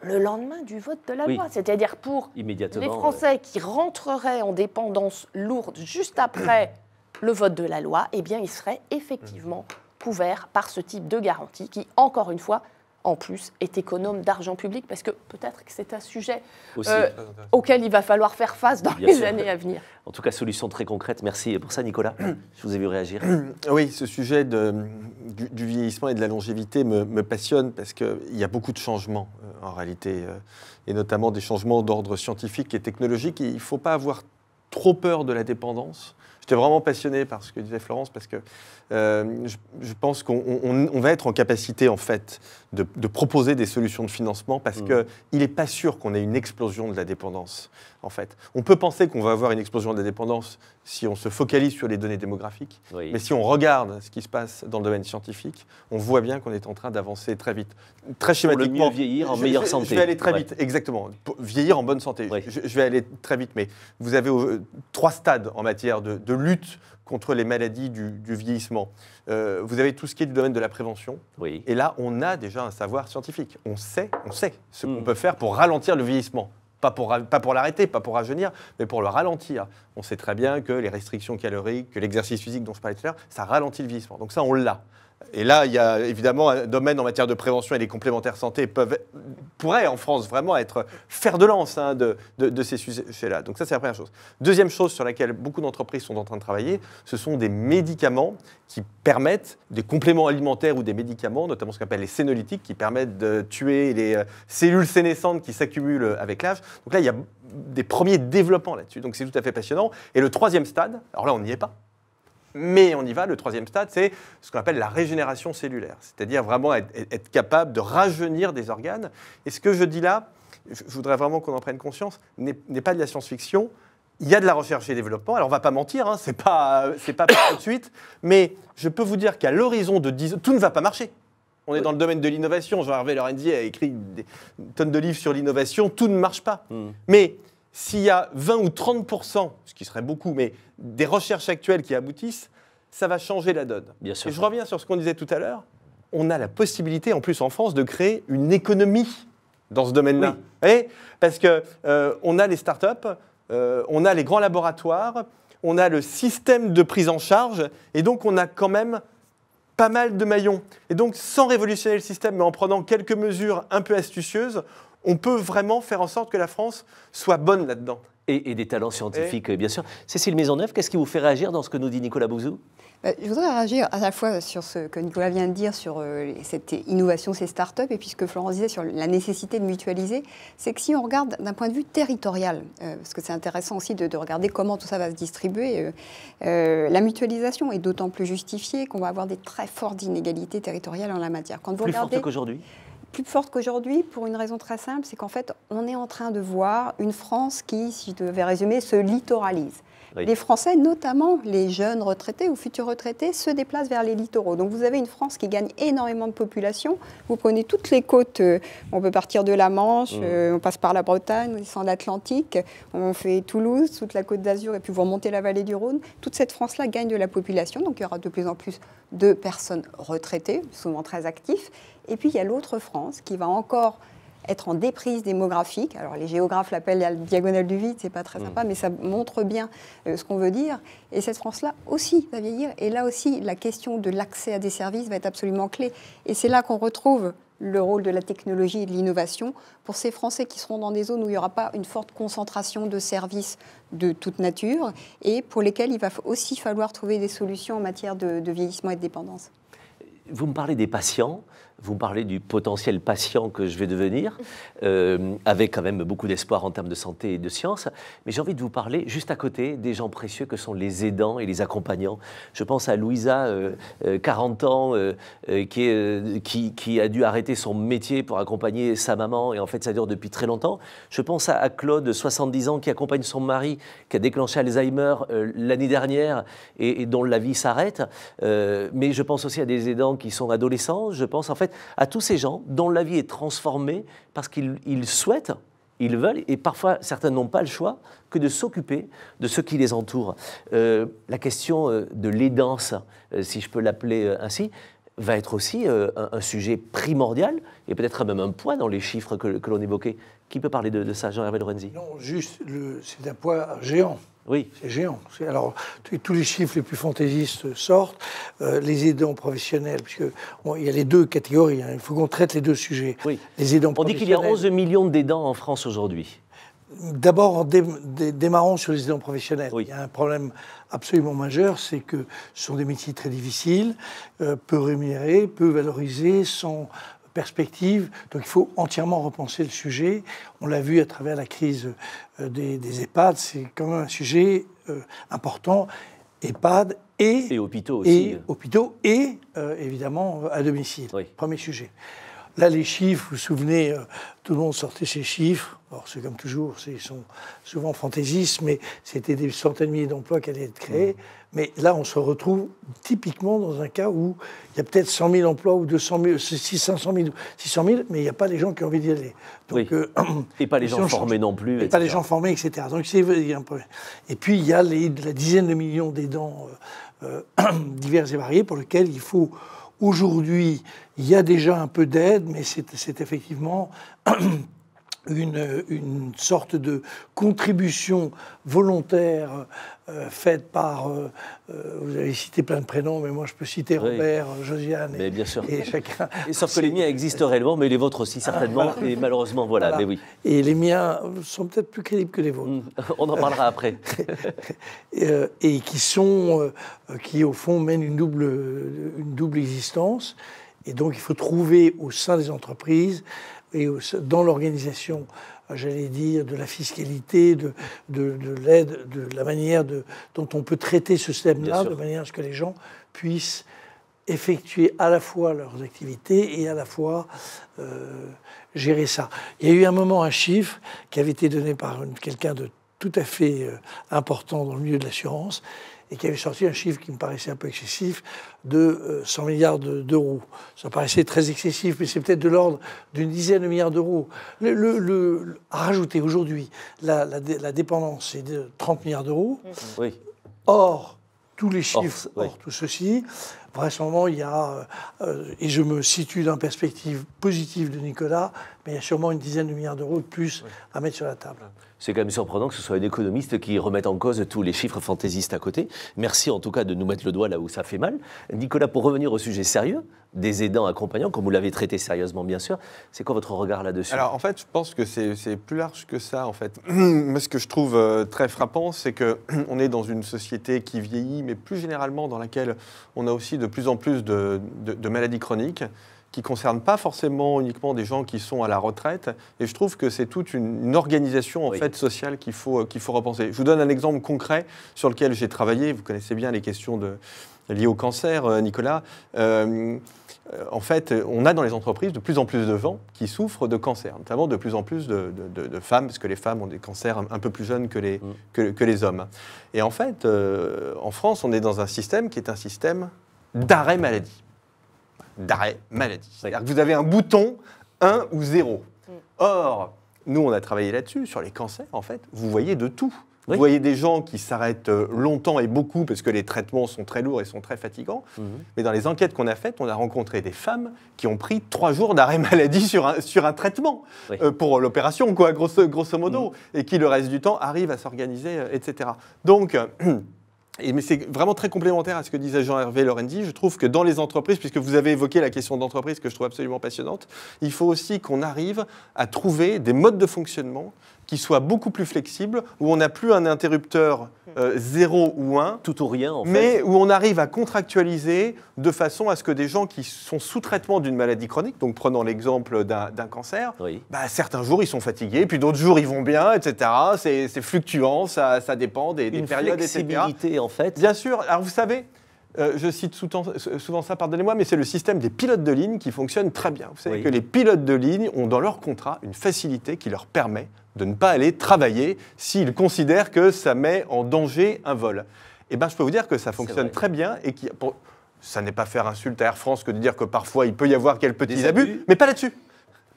le lendemain du vote de la loi. C'est-à-dire pour les Français qui rentreraient en dépendance lourde juste après <clears throat> le vote de la loi, eh bien, ils seraient effectivement mhm. couverts par ce type de garantie qui, encore une fois, en plus, est économe d'argent public Parce que peut-être que c'est un sujet euh, auquel il va falloir faire face dans les années à venir. En tout cas, solution très concrète. Merci pour ça, Nicolas. <clears throat> Je vous ai vu réagir. <clears throat> Oui, ce sujet de, du, vieillissement et de la longévité me, me passionne parce qu'il y a beaucoup de changements euh, en réalité, euh, et notamment des changements d'ordre scientifique et technologique. Il ne faut pas avoir trop peur de la dépendance J'étais vraiment passionné par ce que disait Florence parce que euh, je, pense qu'on va être en capacité en fait de, proposer des solutions de financement parce mmh. qu'il n'est pas sûr qu'on ait une explosion de la dépendance. En fait, on peut penser qu'on va avoir une explosion de la dépendance si on se focalise sur les données démographiques, mais si on regarde ce qui se passe dans le domaine scientifique, on voit bien qu'on est en train d'avancer très vite. Très schématiquement. Pour le mieux vieillir en meilleure santé. Je vais aller très vite, exactement. vieillir en bonne santé. Je, vais aller très vite, mais vous avez euh, trois stades en matière de, lutte contre les maladies du, vieillissement. Euh, vous avez tout ce qui est du domaine de la prévention. Et là, on a déjà un savoir scientifique. On sait, on sait ce hmm. qu'on peut faire pour ralentir le vieillissement. Pas pour, l'arrêter, pas pour rajeunir, mais pour le ralentir. On sait très bien que les restrictions caloriques, que l'exercice physique dont je parlais tout à ça ralentit le vieillissement. Donc ça, on l'a. Et là, il y a évidemment un domaine en matière de prévention et les complémentaires santé peuvent, pourraient en France vraiment être fer de lance hein, de, de, ces sujets-là. Donc ça, c'est la première chose. Deuxième chose sur laquelle beaucoup d'entreprises sont en train de travailler, ce sont des médicaments qui permettent, des compléments alimentaires ou des médicaments, notamment ce qu'on appelle les sénolytiques, qui permettent de tuer les euh, cellules sénescentes qui s'accumulent avec l'âge. Donc là, il y a des premiers développements là-dessus. Donc c'est tout à fait passionnant. Et le troisième stade, alors là, on n'y est pas mais on y va, le troisième stade, c'est ce qu'on appelle la régénération cellulaire, c'est-à-dire vraiment être, capable de rajeunir des organes. Et ce que je dis là, je voudrais vraiment qu'on en prenne conscience, n'est pas de la science-fiction, il y a de la recherche et développement. Alors, on ne va pas mentir, hein, c'est pas, euh, c'est pas tout de suite. Mais je peux vous dire qu'à l'horizon de 10 ans, tout ne va pas marcher. On est dans le domaine de l'innovation. Jean-Hervé Lorenzi a écrit des tonnes de livres sur l'innovation. Tout ne marche pas. Hmm. Mais s'il y a 20 ou 30 ce qui serait beaucoup, mais des recherches actuelles qui aboutissent, ça va changer la donne. Bien sûr. je reviens sur ce qu'on disait tout à l'heure. On a la possibilité, en plus en France, de créer une économie dans ce domaine-là. Oui. Parce qu'on euh, a les startups, euh, on a les grands laboratoires, on a le système de prise en charge, et donc on a quand même pas mal de maillons. Et donc, sans révolutionner le système, mais en prenant quelques mesures un peu astucieuses, on peut vraiment faire en sorte que la France soit bonne là-dedans. Et, des talents scientifiques, euh, bien sûr. Cécile Maisonneuve, qu'est-ce qui vous fait réagir dans ce que nous dit Nicolas Bouzou euh, je voudrais réagir à la fois sur ce que Nicolas vient de dire sur euh, cette innovation, ces start-up, et puis ce que Florence disait sur la nécessité de mutualiser. C'est que si on regarde d'un point de vue territorial, parce que c'est intéressant aussi de, regarder comment tout ça va se distribuer, la mutualisation est d'autant plus justifiée qu'on va avoir des très fortes inégalités territoriales en la matière. Quand vous plus fortes qu'aujourd'hui plus forte qu'aujourd'hui pour une raison très simple, c'est qu'en fait, on est en train de voir une France qui, si je devais résumer, se littoralise. Les Français, notamment les jeunes retraités ou futurs retraités, se déplacent vers les littoraux. Donc vous avez une France qui gagne énormément de population. Vous prenez toutes les côtes, euh, on peut partir de la Manche, mm. euh, on passe par la Bretagne, on descend l'Atlantique, on fait Toulouse, toute la côte d'Azur, et puis vous remontez la vallée du Rhône. Toute cette France-là gagne de la population, donc il y aura de plus en plus de personnes retraitées, souvent très actives. Et puis il y a l'autre France qui va encore être en déprise démographique. Alors les géographes l'appellent la diagonale du vide, c'est pas très mm. sympa, mais ça montre bien euh, ce qu'on veut dire. Et cette France-là aussi va vieillir, et là aussi la question de l'accès à des services va être absolument clé. Et c'est là qu'on retrouve le rôle de la technologie et de l'innovation pour ces Français qui seront dans des zones où il n'y aura pas une forte concentration de services de toute nature et pour lesquels il va aussi falloir trouver des solutions en matière de vieillissement et de dépendance. Vous me parlez des patients vous parlez du potentiel patient que je vais devenir, euh, avec quand même beaucoup d'espoir en termes de santé et de science. Mais j'ai envie de vous parler juste à côté des gens précieux que sont les aidants et les accompagnants. Je pense à Louisa, 40 euh, euh, ans, qui, qui, a dû arrêter son métier pour accompagner sa maman, et en fait ça dure depuis très longtemps. Je pense à, Claude, 70 ans, qui accompagne son mari, qui a déclenché Alzheimer l'année dernière et, et, dont la vie s'arrête. mais je pense aussi à des aidants qui sont adolescents. Je pense en fait à tous ces gens dont la vie est transformée parce qu'ils souhaitent ils veulent, et parfois certains n'ont pas le choix, que de s'occuper de ceux qui les entourent. Euh, la question euh, de l'aidance, euh, si je peux l'appeler ainsi, va être aussi un, sujet primordial, et peut-être même un poids dans les chiffres que, l'on évoquait. Qui peut parler de, de ça, Jean-Hervé Renzi ?– Non, juste, c'est un poids géant. Oui. C'est géant. Alors, tous les chiffres les plus fantaisistes sortent. Euh, les aidants professionnels, puisque il y a les deux catégories, hein. il faut qu'on traite les deux sujets. Oui. Les aidants On dit qu'il y a 11 millions d'aidants en France aujourd'hui. D'abord, dé démarrons sur les aidants professionnels. Il y a un problème absolument majeur, c'est que ce sont des métiers très difficiles, euh, peu rémunérés, peu valorisés, sans perspective. Donc il faut entièrement repenser le sujet. On l'a vu à travers la crise euh, des, EHPAD, c'est quand même un sujet euh, important. EHPAD et, et hôpitaux aussi. Et hôpitaux et euh, évidemment à domicile. Premier sujet. Là, les chiffres, vous vous souvenez, euh, tout le monde sortait ses chiffres. Alors, c'est comme toujours, ils sont souvent fantaisistes, mais c'était des centaines de milliers d'emplois qui allaient être créés. Mmh. Mais là, on se retrouve typiquement dans un cas où il y a peut-être 100 000 emplois ou 200 000, 600 000, mais il n'y a pas les gens qui ont envie d'y aller. Euh, et pas les gens formés non plus. Et pas les gens formés, etc. Donc, c'est Et puis, il y a les, la dizaine de millions d'aidants euh, <clears throat> divers et variés pour lesquels il faut Aujourd'hui, il y a déjà un peu d'aide, mais c'est effectivement <clears throat> une, une, sorte de contribution volontaire euh, faite par, euh, euh, vous avez cité plein de prénoms, mais moi je peux citer Robert, Josiane et, bien sûr. chacun. Et sauf que les miens existent réellement, mais les vôtres aussi certainement, ah, et malheureusement, voilà, mais oui. Et les miens sont peut-être plus crédibles que les vôtres. Mm. <laughs> On en parlera après. <laughs> et, et, qui sont, qui au fond mènent une double, une double existence, et donc il faut trouver au sein des entreprises et euh, dans l'organisation, euh, j'allais dire, de la fiscalité, de, l'aide, de la manière dont on peut traiter ce système-là, de manière à ce que les gens puissent effectuer à la fois leurs activités et à la fois euh, gérer ça. Il y a eu un moment un chiffre qui avait été donné par quelqu'un de tout à fait important dans le milieu de l'assurance, et qui avait sorti un chiffre qui me paraissait un peu excessif de 100 euh, milliards d'euros. Ça paraissait très excessif, mais c'est peut-être de l'ordre d'une dizaine de milliards d'euros. Le, à rajouter aujourd'hui, la, dépendance est de 30 milliards d'euros. Oui. Or, tous les chiffres, or tout ceci, vraisemblablement, il y a, euh, et je me situe dans la perspective positive de Nicolas, mais il y a sûrement une dizaine de milliards d'euros de plus à mettre sur la table. C'est quand même surprenant que ce soit une économiste qui remette en cause tous les chiffres fantaisistes à côté. Merci en tout cas de nous mettre le doigt là où ça fait mal. Nicolas, pour revenir au sujet sérieux, des aidants accompagnants, comme vous l'avez traité sérieusement bien sûr, c'est quoi votre regard là-dessus Alors en fait, je pense que c'est plus large que ça en fait. <clears throat> Mais ce que je trouve euh, très frappant, c'est qu'on <clears throat> est dans une société qui vieillit, mais plus généralement dans laquelle on a aussi de plus en plus de, maladies chroniques qui ne concernent pas forcément uniquement des gens qui sont à la retraite. Et je trouve que c'est toute une, organisation en fait, sociale qu'il faut, euh, qu'il faut repenser. Je vous donne un exemple concret sur lequel j'ai travaillé. Vous connaissez bien les questions de, liées au cancer, euh, Nicolas. Euh, en fait, on a dans les entreprises de plus en plus de gens qui souffrent de cancer, notamment de plus en plus de, femmes, parce que les femmes ont des cancers un peu plus jeunes que les, mm. que, les hommes. Et en fait, en France, on est dans un système qui est un système d'arrêt maladie. D'arrêt maladie. C'est-à-dire que vous avez un bouton 1 ou 0. Mm. Or, nous, on a travaillé là-dessus, sur les cancers, en fait, vous voyez de tout. Vous voyez des gens qui s'arrêtent euh, longtemps et beaucoup parce que les traitements sont très lourds et sont très fatigants. Mm-hmm. Mais dans les enquêtes qu'on a faites, on a rencontré des femmes qui ont pris trois jours d'arrêt <laughs> maladie sur un, traitement euh, pour l'opération, grosso, modo, mm. et qui le reste du temps arrivent à s'organiser, euh, etc. Donc, <clears throat> mais c'est vraiment très complémentaire à ce que disait Jean-Hervé Lorendi. Je trouve que dans les entreprises, puisque vous avez évoqué la question d'entreprise que je trouve absolument passionnante, il faut aussi qu'on arrive à trouver des modes de fonctionnement qui soit beaucoup plus flexible, où on n'a plus un interrupteur euh, zéro 0 ou 1. Tout ou rien, en fait. Mais où on arrive à contractualiser de façon à ce que des gens qui sont sous traitement d'une maladie chronique, donc prenons l'exemple d'un cancer, bah, certains jours ils sont fatigués, puis d'autres jours ils vont bien, etc. C'est fluctuant, ça, dépend des, Une périodes, flexibilité, en fait. Bien sûr. Alors vous savez, euh, je cite souvent ça, pardonnez-moi, mais c'est le système des pilotes de ligne qui fonctionne très bien. Vous savez que les pilotes de ligne ont dans leur contrat une facilité qui leur permet de ne pas aller travailler s'ils considèrent que ça met en danger un vol. Eh bien, je peux vous dire que ça fonctionne très bien et qui. ça n'est pas faire insulte à Air France que de dire que parfois il peut y avoir quelques petits abus, mais pas là-dessus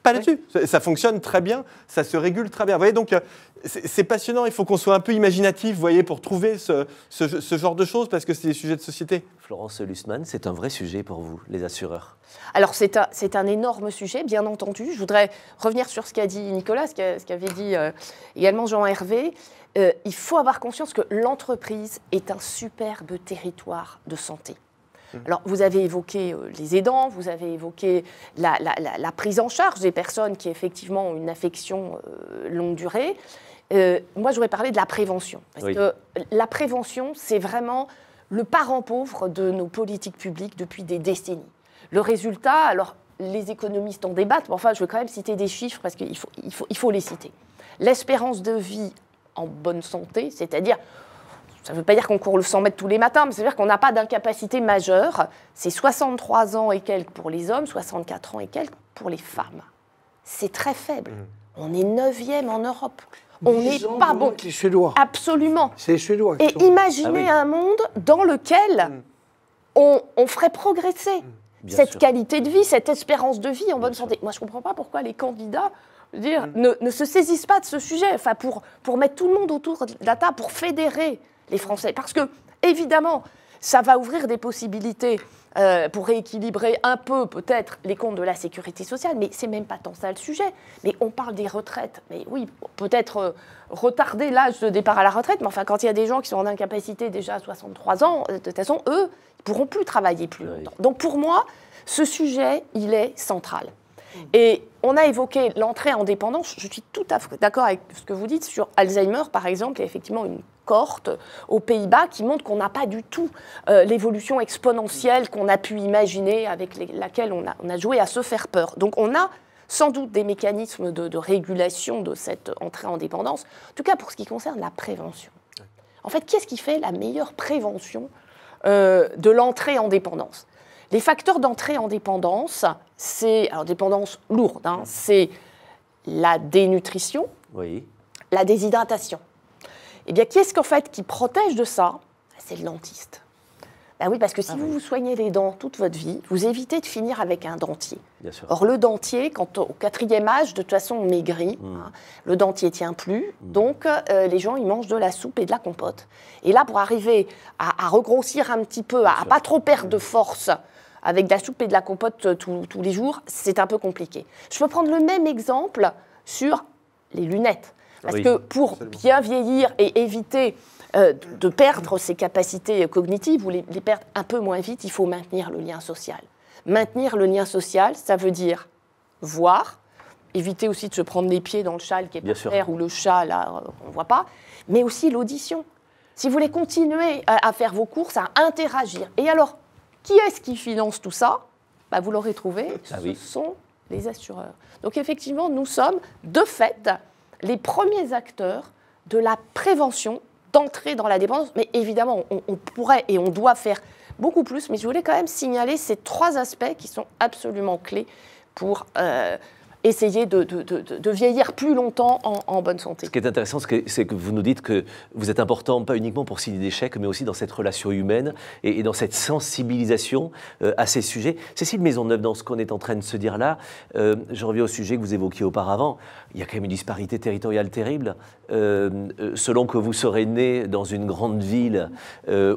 pas là-dessus. Ça fonctionne très bien, ça se régule très bien. Vous voyez, donc euh, c'est passionnant, il faut qu'on soit un peu imaginatif, vous voyez, pour trouver ce, ce, genre de choses, parce que c'est des sujets de société. Florence Lussmann, c'est un vrai sujet pour vous, les assureurs Alors c'est un, un, énorme sujet, bien entendu. Je voudrais revenir sur ce qu'a dit Nicolas, ce qu'avait dit euh, également Jean Hervé. Euh, il faut avoir conscience que l'entreprise est un superbe territoire de santé. Mhm. Alors, vous avez évoqué euh, les aidants, vous avez évoqué la, prise en charge des personnes qui, effectivement, ont une affection euh, longue durée. Euh, moi, je voudrais parler de la prévention. Parce que la prévention, c'est vraiment le parent pauvre de nos politiques publiques depuis des décennies. Le résultat, alors les économistes en débattent, mais enfin, je veux quand même citer des chiffres parce qu'il faut, il faut, il faut les citer. L'espérance de vie en bonne santé, c'est-à-dire ça ne veut pas dire qu'on court le 100 mètres tous les matins, mais ça veut dire qu'on n'a pas d'incapacité majeure. C'est 63 ans et quelques pour les hommes, 64 ans et quelques pour les femmes. C'est très faible. Mmh. On est 9e en Europe. On n'est pas bon. C'est suédois. Absolument. C'est suédois. Et sont... imaginez ah un monde dans lequel mmh. on, ferait progresser mmh. cette qualité de vie, cette espérance de vie en bonne santé. Moi, je ne comprends pas pourquoi les candidats dire, ne, se saisissent pas de ce sujet. Enfin, pour, pour mettre tout le monde autour de la table, pour fédérer les Français. Parce que, évidemment, ça va ouvrir des possibilités euh, pour rééquilibrer un peu peut-être les comptes de la sécurité sociale, mais c'est même pas tant ça le sujet. Mais on parle des retraites. Mais oui, peut-être euh, retarder l'âge de départ à la retraite, mais enfin, quand il y a des gens qui sont en incapacité déjà à 63 ans, euh, de toute façon, eux, ils pourront plus travailler plus longtemps. Donc pour moi, ce sujet, il est central. Mm. Et on a évoqué l'entrée en dépendance. Je suis tout à fait d'accord avec ce que vous dites sur Alzheimer, par exemple. Il y a effectivement une cohorte aux Pays-Bas qui montre qu'on n'a pas du tout euh, l'évolution exponentielle qu'on a pu imaginer, avec laquelle on a, joué à se faire peur. Donc on a sans doute des mécanismes de, régulation de cette entrée en dépendance, en tout cas pour ce qui concerne la prévention. En fait, qu'est-ce qui fait la meilleure prévention euh, de l'entrée en dépendance les facteurs d'entrée en dépendance, c'est. Alors, dépendance lourde, hein, c'est la dénutrition, la déshydratation. Eh bien, qui est-ce qu'en fait qui protège de ça C'est le dentiste. Ben oui, parce que si ah vous vous soignez les dents toute votre vie, vous évitez de finir avec un dentier. Or, le dentier, quand au quatrième âge, de toute façon, on maigrit. Hmm. Hein, le dentier tient plus. Hmm. Donc, euh, les gens, ils mangent de la soupe et de la compote. Et là, pour arriver à, regrossir un petit peu, à, pas trop perdre de hmm. force, avec de la soupe et de la compote euh, tous les jours, c'est un peu compliqué. Je peux prendre le même exemple sur les lunettes. Parce que pour bien vieillir et éviter euh, de perdre ses capacités cognitives ou les, perdre un peu moins vite, il faut maintenir le lien social. Maintenir le lien social, ça veut dire voir, éviter aussi de se prendre les pieds dans le châle qui est Bien ou le chat, là, euh, on ne voit pas, mais aussi l'audition. Si vous voulez continuer à faire vos courses, à interagir. Et alors, qui est-ce qui finance tout ça bah, Vous l'aurez trouvé, ah ce sont les assureurs. Donc effectivement, nous sommes de fait les premiers acteurs de la prévention d'entrer dans la dépendance. Mais évidemment, on, pourrait et on doit faire beaucoup plus, mais je voulais quand même signaler ces trois aspects qui sont absolument clés pour... Euh, essayer de, vieillir plus longtemps en, bonne santé. Ce qui est intéressant, c'est que vous nous dites que vous êtes important, pas uniquement pour signer des chèques, mais aussi dans cette relation humaine et, dans cette sensibilisation euh, à ces sujets. Cécile Maisonneuve, dans ce qu'on est en train de se dire là, euh, je reviens au sujet que vous évoquiez auparavant. Il y a quand même une disparité territoriale terrible. Euh, selon que vous serez né dans une grande ville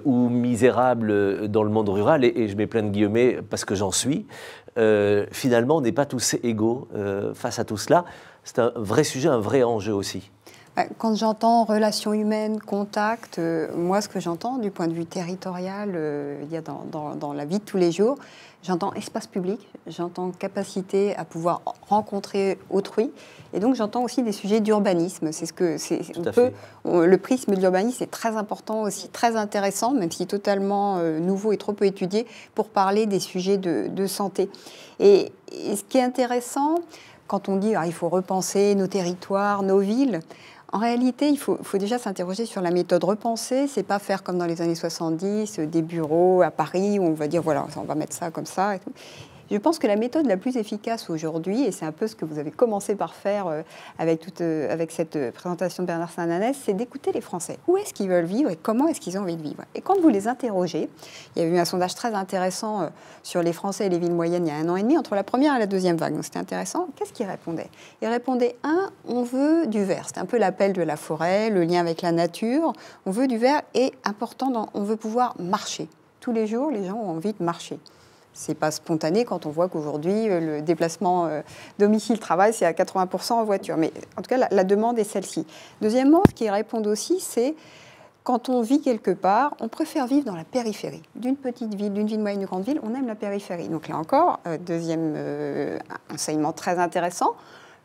ou misérable dans le monde rural, et, et je mets plein de guillemets parce que j'en suis, euh, finalement, on n'est pas tous égaux euh, face à tout cela. C'est un vrai sujet, un vrai enjeu aussi. Bah, quand j'entends relations humaines, contact, euh, moi ce que j'entends du point de vue territorial, euh, dans, la vie de tous les jours, j'entends espace public, j'entends capacité à pouvoir rencontrer autrui, et donc j'entends aussi des sujets d'urbanisme. C'est ce que c'est le prisme de l'urbanisme est très important aussi, très intéressant, même si totalement euh, nouveau et trop peu étudié, pour parler des sujets de, santé. Et, ce qui est intéressant quand on dit ah, il faut repenser nos territoires, nos villes. En réalité, il faut, déjà s'interroger sur la méthode repensée. C'est pas faire comme dans les années 70, euh, des bureaux à Paris où on va dire voilà, on va mettre ça comme ça. Et je pense que la méthode la plus efficace aujourd'hui, et c'est un peu ce que vous avez commencé par faire euh, avec, toute, euh, avec cette euh, présentation de Bernard saint c'est d'écouter les Français. Où est-ce qu'ils veulent vivre et comment est-ce qu'ils ont envie de vivre Et quand vous les interrogez, il y a eu un sondage très intéressant sur les Français et les villes moyennes il y a un an et demi, entre la première et la deuxième vague, donc c'était intéressant. Qu'est-ce qu'ils répondaient Ils répondaient, un, on veut du vert, c'est un peu l'appel de la forêt, le lien avec la nature, on veut du vert et important, on veut pouvoir marcher tous les jours, les gens ont envie de marcher c'est pas spontané quand on voit qu'aujourd'hui, euh, le déplacement euh, domicile-travail, c'est à 80% en voiture. Mais en tout cas, la, demande est celle-ci. Deuxièmement, ce qui répond aussi, c'est quand on vit quelque part, on préfère vivre dans la périphérie. D'une petite ville, d'une ville moyenne, d'une grande ville, on aime la périphérie. Donc là encore, euh, deuxième enseignement très intéressant,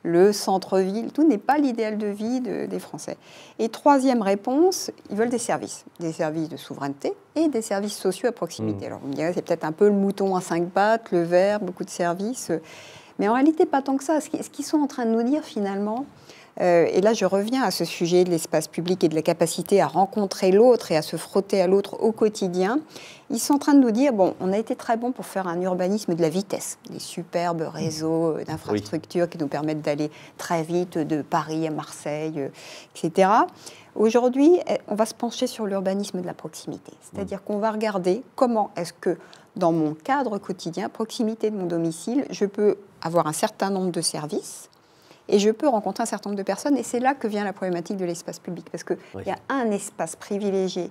le centre-ville, tout n'est pas l'idéal de vie des Français. Et troisième réponse, ils veulent des services, des services de souveraineté et des services sociaux à proximité. Mm. Alors vous me direz, c'est peut-être un peu le mouton à cinq pattes, le verre, beaucoup de services, mais en réalité pas tant que ça. Ce qu'ils sont en train de nous dire finalement, euh, et là, je reviens à ce sujet de l'espace public et de la capacité à rencontrer l'autre et à se frotter à l'autre au quotidien. Ils sont en train de nous dire, bon, on a été très bon pour faire un urbanisme de la vitesse, des superbes réseaux euh, d'infrastructures qui nous permettent d'aller très vite de Paris à Marseille, euh, etc. Aujourd'hui, eh, on va se pencher sur l'urbanisme de la proximité, c'est-à-dire qu'on va regarder comment est-ce que dans mon cadre quotidien, proximité de mon domicile, je peux avoir un certain nombre de services, et je peux rencontrer un certain nombre de personnes. Et c'est là que vient la problématique de l'espace public, parce qu'il y a un espace privilégié,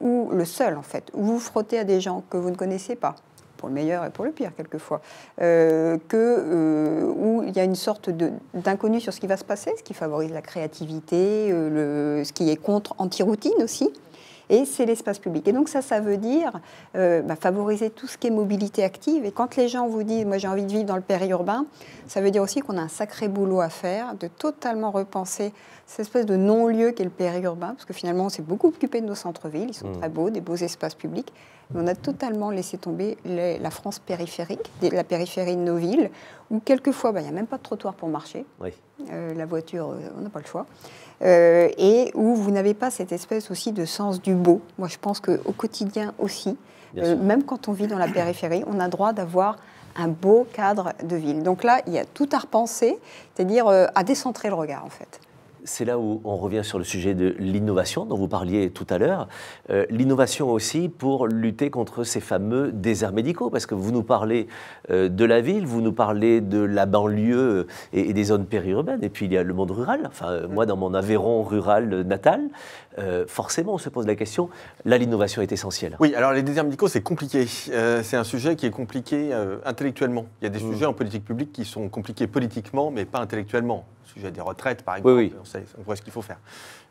ou le seul en fait, où vous frottez à des gens que vous ne connaissez pas pour le meilleur et pour le pire quelquefois, euh, que, euh, où il y a une sorte d'inconnu sur ce qui va se passer, ce qui favorise la créativité, euh, le, ce qui est contre anti-routine aussi et c'est l'espace public. Et donc ça, ça veut dire euh, bah, favoriser tout ce qui est mobilité active. Et quand les gens vous disent, moi j'ai envie de vivre dans le périurbain, ça veut dire aussi qu'on a un sacré boulot à faire, de totalement repenser cette espèce de non-lieu qu'est le périurbain, parce que finalement on s'est beaucoup occupé de nos centres-villes, ils sont mmh. très beaux, des beaux espaces publics. On a totalement laissé tomber la France périphérique, la périphérie de nos villes, où quelquefois, bah, il n'y a même pas de trottoir pour marcher. Euh, la voiture, euh, on n'a pas le choix. Euh, et où vous n'avez pas cette espèce aussi de sens du beau. Moi, je pense qu'au quotidien aussi, même quand on vit dans la périphérie, on a droit d'avoir un beau cadre de ville. Donc là, il y a tout à repenser, c'est-à-dire à décentrer le regard, en fait c'est là où on revient sur le sujet de l'innovation dont vous parliez tout à l'heure. Euh, l'innovation aussi pour lutter contre ces fameux déserts médicaux, parce que vous nous parlez euh, de la ville, vous nous parlez de la banlieue euh, et, et, des zones périurbaines, et puis il y a le monde rural. Enfin, moi, dans mon Aveyron rural natal, euh, forcément, on se pose la question, là, l'innovation est essentielle. Oui, alors les déserts médicaux, c'est compliqué. Euh, c'est un sujet qui est compliqué euh, intellectuellement. Il y a des mm. sujets en politique publique qui sont compliqués politiquement, mais pas intellectuellement. Le sujet des retraites, par exemple, On, sait, on voit ce qu'il faut faire.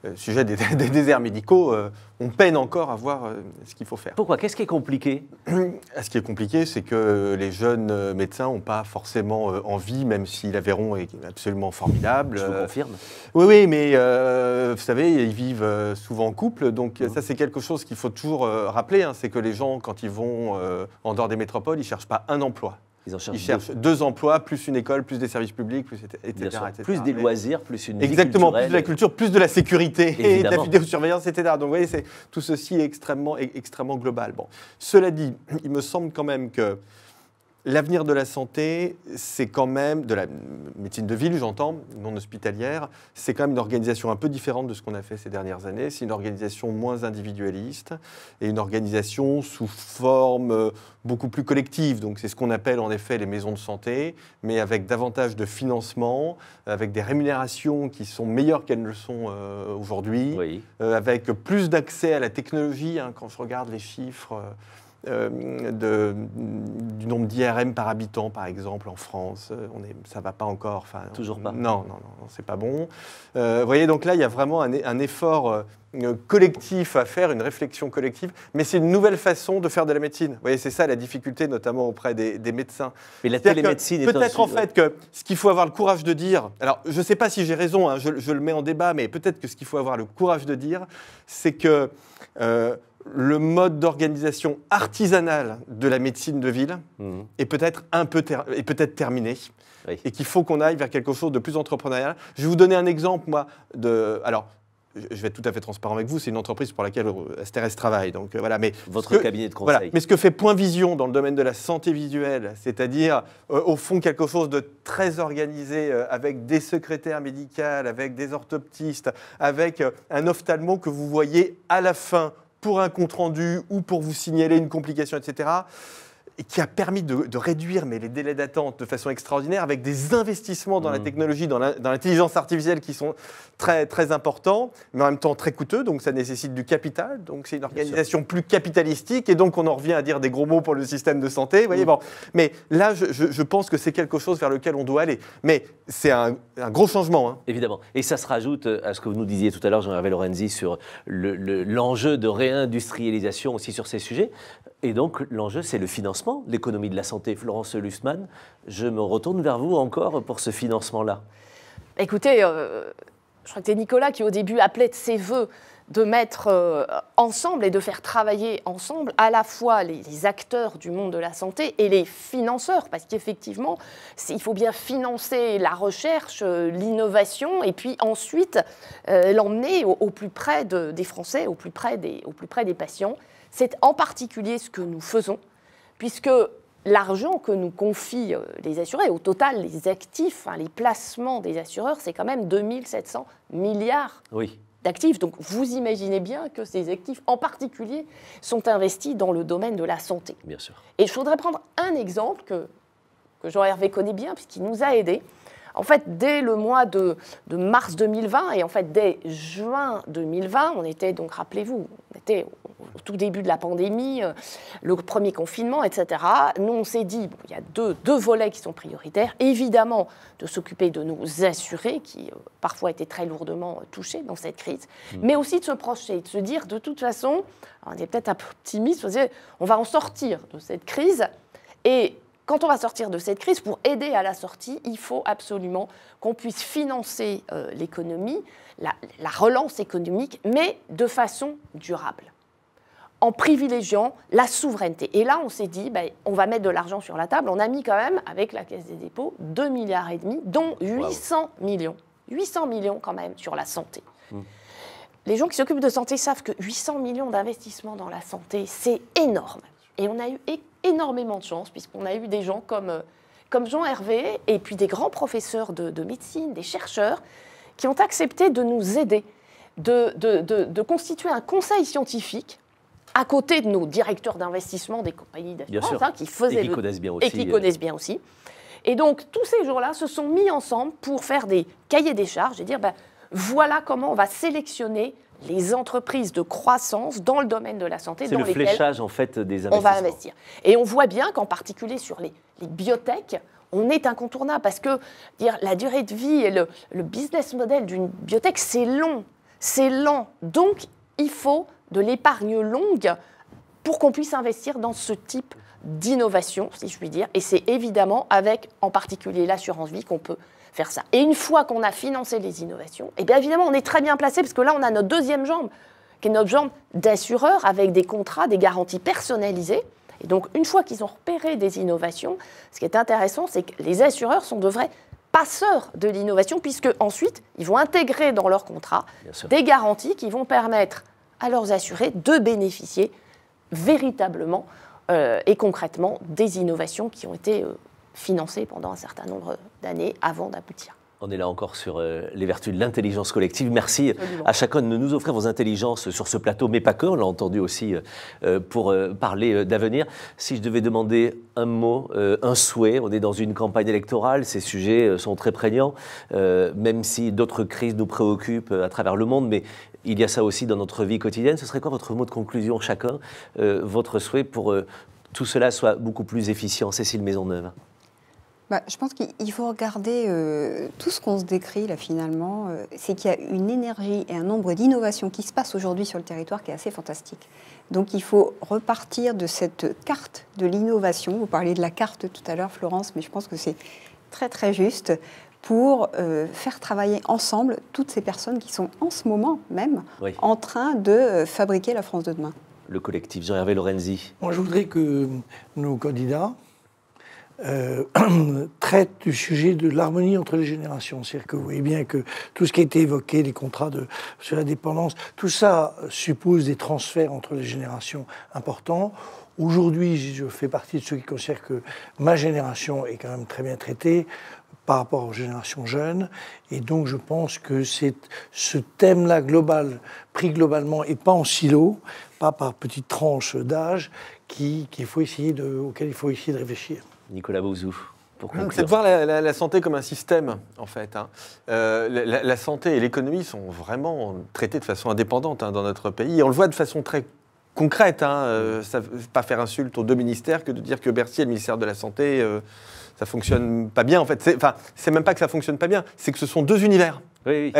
Euh, sujet <laughs> des, déserts médicaux, euh, on peine encore à voir euh, ce qu'il faut faire. Pourquoi Qu'est-ce qui est compliqué <clears throat> Ce qui est compliqué, c'est que les jeunes médecins n'ont pas forcément envie, même si l'Aveyron est absolument formidable. Je confirme. Oui, oui, mais vous savez, ils vivent souvent en couple, donc mhm. ça c'est quelque chose qu'il faut toujours rappeler, hein, c'est que les gens, quand ils vont en dehors des métropoles, ils ne cherchent pas un emploi. Ils, cherchent, deux. emplois, plus une école, plus des services publics, plus etc. plus des loisirs, plus une Exactement, plus de la culture, plus de la sécurité et de la vidéosurveillance, etc. Donc vous voyez, c'est, tout ceci est extrêmement, extrêmement global. Bon. Cela dit, il me semble quand même que L'avenir de la santé, c'est quand même, de la médecine de ville, j'entends, non hospitalière, c'est quand même une organisation un peu différente de ce qu'on a fait ces dernières années. C'est une organisation moins individualiste et une organisation sous forme euh, beaucoup plus collective. Donc c'est ce qu'on appelle en effet les maisons de santé, mais avec davantage de financement, avec des rémunérations qui sont meilleures qu'elles ne le sont euh, aujourd'hui, euh, avec plus d'accès à la technologie. Hein, quand je regarde les chiffres. Euh, de, du nombre d'IRM par habitant, par exemple, en France. Euh, on est, ça ne va pas encore. Enfin, Toujours pas. Non, non, non, c'est pas bon. Euh, vous voyez, donc là, il y a vraiment un, effort collectif à faire, une réflexion collective, mais c'est une nouvelle façon de faire de la médecine. Vous voyez, c'est ça la difficulté, notamment auprès des, médecins. Mais la télémédecine Peut-être en fait que ce qu'il faut avoir le courage de dire, alors je ne sais pas si j'ai raison, hein, je, le mets en débat, mais peut-être que ce qu'il faut avoir le courage de dire, c'est que le mode d'organisation artisanale de la médecine de ville mhm. est peut-être un peut-être terminé et qu'il faut qu'on aille vers quelque chose de plus entrepreneurial. Je vais vous donner un exemple moi de alors je vais être tout à fait transparent avec vous, c'est une entreprise pour laquelle euh, STRS travaille. Donc euh, voilà, mais votre cabinet de conseil. mais ce que fait Point Vision dans le domaine de la santé visuelle, c'est-à-dire euh, au fond quelque chose de très organisé avec des secrétaires médicales, avec des orthoptistes, avec un ophtalmo que vous voyez à la fin pour un compte rendu ou pour vous signaler une complication, etc et qui a permis de, réduire mais les délais d'attente de façon extraordinaire avec des investissements dans la mmh. technologie, dans l'intelligence artificielle qui sont très, très importants, mais en même temps très coûteux, donc ça nécessite du capital, donc c'est une organisation plus capitalistique, et donc on en revient à dire des gros mots pour le système de santé, voyez, mmh. bon. Mais là, je, pense que c'est quelque chose vers lequel on doit aller, mais c'est un, gros changement. Hein. Évidemment, et ça se rajoute euh, à ce que vous nous disiez tout à l'heure, Jean-Hervé Lorenzi, sur l'enjeu de réindustrialisation aussi sur ces sujets. Et donc l'enjeu, c'est le financement, l'économie de la santé. Florence Lustmann, je me retourne vers vous encore pour ce financement-là. Écoutez, euh, je crois que c'est Nicolas qui au début appelait de ses voeux de mettre euh, ensemble et de faire travailler ensemble à la fois les, acteurs du monde de la santé et les financeurs, parce qu'effectivement, il faut bien financer la recherche, euh, l'innovation, et puis ensuite l'emmener au, plus près des Français, au plus près au plus près des patients. C'est en particulier ce que nous faisons, puisque l'argent que nous confient euh, les assurés, au total, les actifs, hein, les placements des assureurs, c'est quand même 2700 milliards d'actifs. Donc vous imaginez bien que ces actifs, en particulier, sont investis dans le domaine de la santé. Bien sûr. Et je voudrais prendre un exemple que, que Jean-Hervé connaît bien, puisqu'il nous a aidés. En fait, dès le mois de, mars 2020 et en fait dès juin 2020, on était donc, rappelez-vous, on était au tout début de la pandémie, euh, le premier confinement, etc. Nous, on s'est dit, il y a deux, deux, volets qui sont prioritaires. Évidemment, de s'occuper de nos assurés, qui euh, parfois étaient très lourdement euh, touchés dans cette crise, mmh. mais aussi de se projeter, de se dire, de toute façon, on est peut-être un peu optimiste, on, va en sortir de cette crise. Et quand on va sortir de cette crise, pour aider à la sortie, il faut absolument qu'on puisse financer euh, l'économie, la, relance économique, mais de façon durable en privilégiant la souveraineté. Et là, on s'est dit, ben, on va mettre de l'argent sur la table. On a mis quand même, avec la Caisse des dépôts, 2 milliards et demi, dont 800 millions. 800 millions quand même sur la santé. Hum. Les gens qui s'occupent de santé savent que 800 millions d'investissements dans la santé, c'est énorme. Et on a eu énormément de chance, puisqu'on a eu des gens comme, euh, comme Jean Hervé et puis des grands professeurs de, médecine, des chercheurs, qui ont accepté de nous aider, de, constituer un conseil scientifique à côté de nos directeurs d'investissement des compagnies d'assurance, hein, qui faisaient et qui connaissent bien aussi. Et qui euh, connaissent bien aussi. Et donc, tous ces jours là se sont mis ensemble pour faire des cahiers des charges et dire, ben, voilà comment on va sélectionner les entreprises de croissance dans le domaine de la santé. dans le lesquelles fléchage en fait des investissements. On va investir. Et on voit bien qu'en particulier sur les, les biotech, on est incontournable parce que la durée de vie et le, business model d'une biotech, c'est long, c'est lent. Donc, il faut de l'épargne longue pour qu'on puisse investir dans ce type d'innovation, si je puis dire. Et c'est évidemment avec, en particulier, l'assurance vie qu'on peut faire ça. Et une fois qu'on a financé les innovations, et eh bien évidemment, on est très bien placé parce que là, on a notre deuxième jambe, qui est notre jambe d'assureur avec des contrats, des garanties personnalisées. Et donc, une fois qu'ils ont repéré des innovations, ce qui est intéressant, c'est que les assureurs sont de vrais passeurs de l'innovation, puisque ensuite, ils vont intégrer dans leurs contrats des garanties qui vont permettre à leurs assurés de bénéficier véritablement euh, et concrètement des innovations qui ont été euh, financées pendant un certain nombre d'années avant d'aboutir. On est là encore sur euh, les vertus de l'intelligence collective. Merci euh, à chacun de nous offrir vos intelligences sur ce plateau, mais pas que, on l'a entendu aussi euh, pour parler d'avenir. Si je devais demander un mot, un souhait, on est dans une campagne électorale, ces sujets sont très prégnants, même si d'autres crises nous préoccupent à travers le monde, mais il y a ça aussi dans notre vie quotidienne. Ce serait quoi votre mot de conclusion chacun, votre souhait pour que tout cela soit beaucoup plus efficient Cécile Maisonneuve bah, je pense qu'il faut regarder euh, tout ce qu'on se décrit là finalement. Euh, c'est qu'il y a une énergie et un nombre d'innovations qui se passent aujourd'hui sur le territoire qui est assez fantastique. Donc il faut repartir de cette carte de l'innovation. Vous parliez de la carte tout à l'heure, Florence, mais je pense que c'est très très juste pour euh, faire travailler ensemble toutes ces personnes qui sont en ce moment même en train de fabriquer la France de demain. Le collectif Jean-Hervé Lorenzi. Moi, je voudrais que nos candidats euh, <clears throat> traite du sujet de l'harmonie entre les générations. C'est-à-dire que vous voyez bien que tout ce qui a été évoqué, les contrats de, sur la dépendance, tout ça suppose des transferts entre les générations importants. Aujourd'hui, je fais partie de ceux qui considèrent que ma génération est quand même très bien traitée par rapport aux générations jeunes. Et donc, je pense que c'est ce thème-là global, pris globalement et pas en silo, pas par petites tranches d'âge, qui, faut essayer de, auquel il faut essayer de réfléchir. Nicolas Bouzou ah, c'est de voir la, santé comme un système, en fait. Hein. Euh, la, santé et l'économie sont vraiment traitées de façon indépendante hein, dans notre pays. on le voit de façon très concrète. Hein, euh, mm. Ça ne ça pas faire insulte aux deux ministères que de dire que Bercy et le ministère de la Santé, ça euh, ça fonctionne pas bien, en fait. Enfin, c'est même pas que ça fonctionne pas bien, c'est que ce sont deux univers. Oui,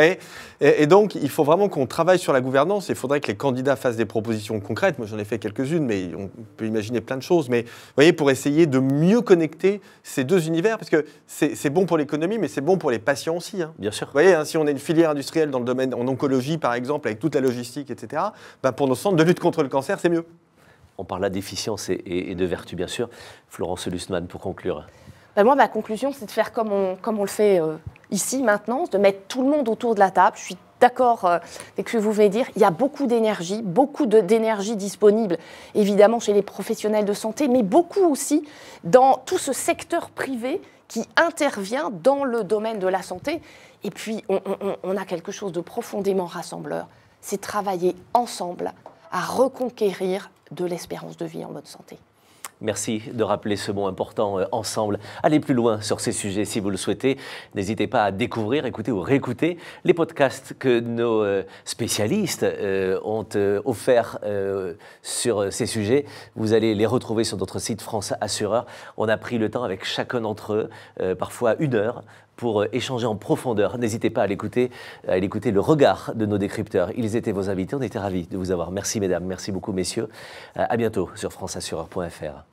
Et, donc, il faut vraiment qu'on travaille sur la gouvernance. Il faudrait que les candidats fassent des propositions concrètes. Moi, j'en ai fait quelques-unes, mais on peut imaginer plein de choses. Mais vous voyez, pour essayer de mieux connecter ces deux univers, parce que c'est bon pour l'économie, mais c'est bon pour les patients aussi. Hein. Bien sûr. Vous voyez, hein, si on a une filière industrielle dans le domaine en oncologie, par exemple, avec toute la logistique, etc., ben, pour nos centres de lutte contre le cancer, c'est mieux. On parle là d'efficience et, de vertu, bien sûr. Florence Lustmann, pour conclure. Bah, ma conclusion, c'est de faire comme on, le fait euh, ici, maintenant, de mettre tout le monde autour de la table. Je suis d'accord euh, avec ce que vous venez de dire. Il y a beaucoup d'énergie, beaucoup d'énergie disponible, évidemment, chez les professionnels de santé, mais beaucoup aussi dans tout ce secteur privé qui intervient dans le domaine de la santé. Et puis, on, on a quelque chose de profondément rassembleur. C'est travailler ensemble à reconquérir de l'espérance de vie en bonne santé. Merci de rappeler ce mot important euh, ensemble. Allez plus loin sur ces sujets si vous le souhaitez. N'hésitez pas à découvrir, écouter ou réécouter les podcasts que nos euh, spécialistes euh, ont offerts sur ces sujets. Vous allez les retrouver sur notre site France Assureur. On a pris le temps avec chacun d'entre eux, parfois une heure, pour euh, échanger en profondeur. N'hésitez pas à l'écouter, à l'écouter le regard de nos décrypteurs. Ils étaient vos invités, on était ravis de vous avoir. Merci mesdames, merci beaucoup messieurs. Euh, à bientôt sur franceassureur.fr.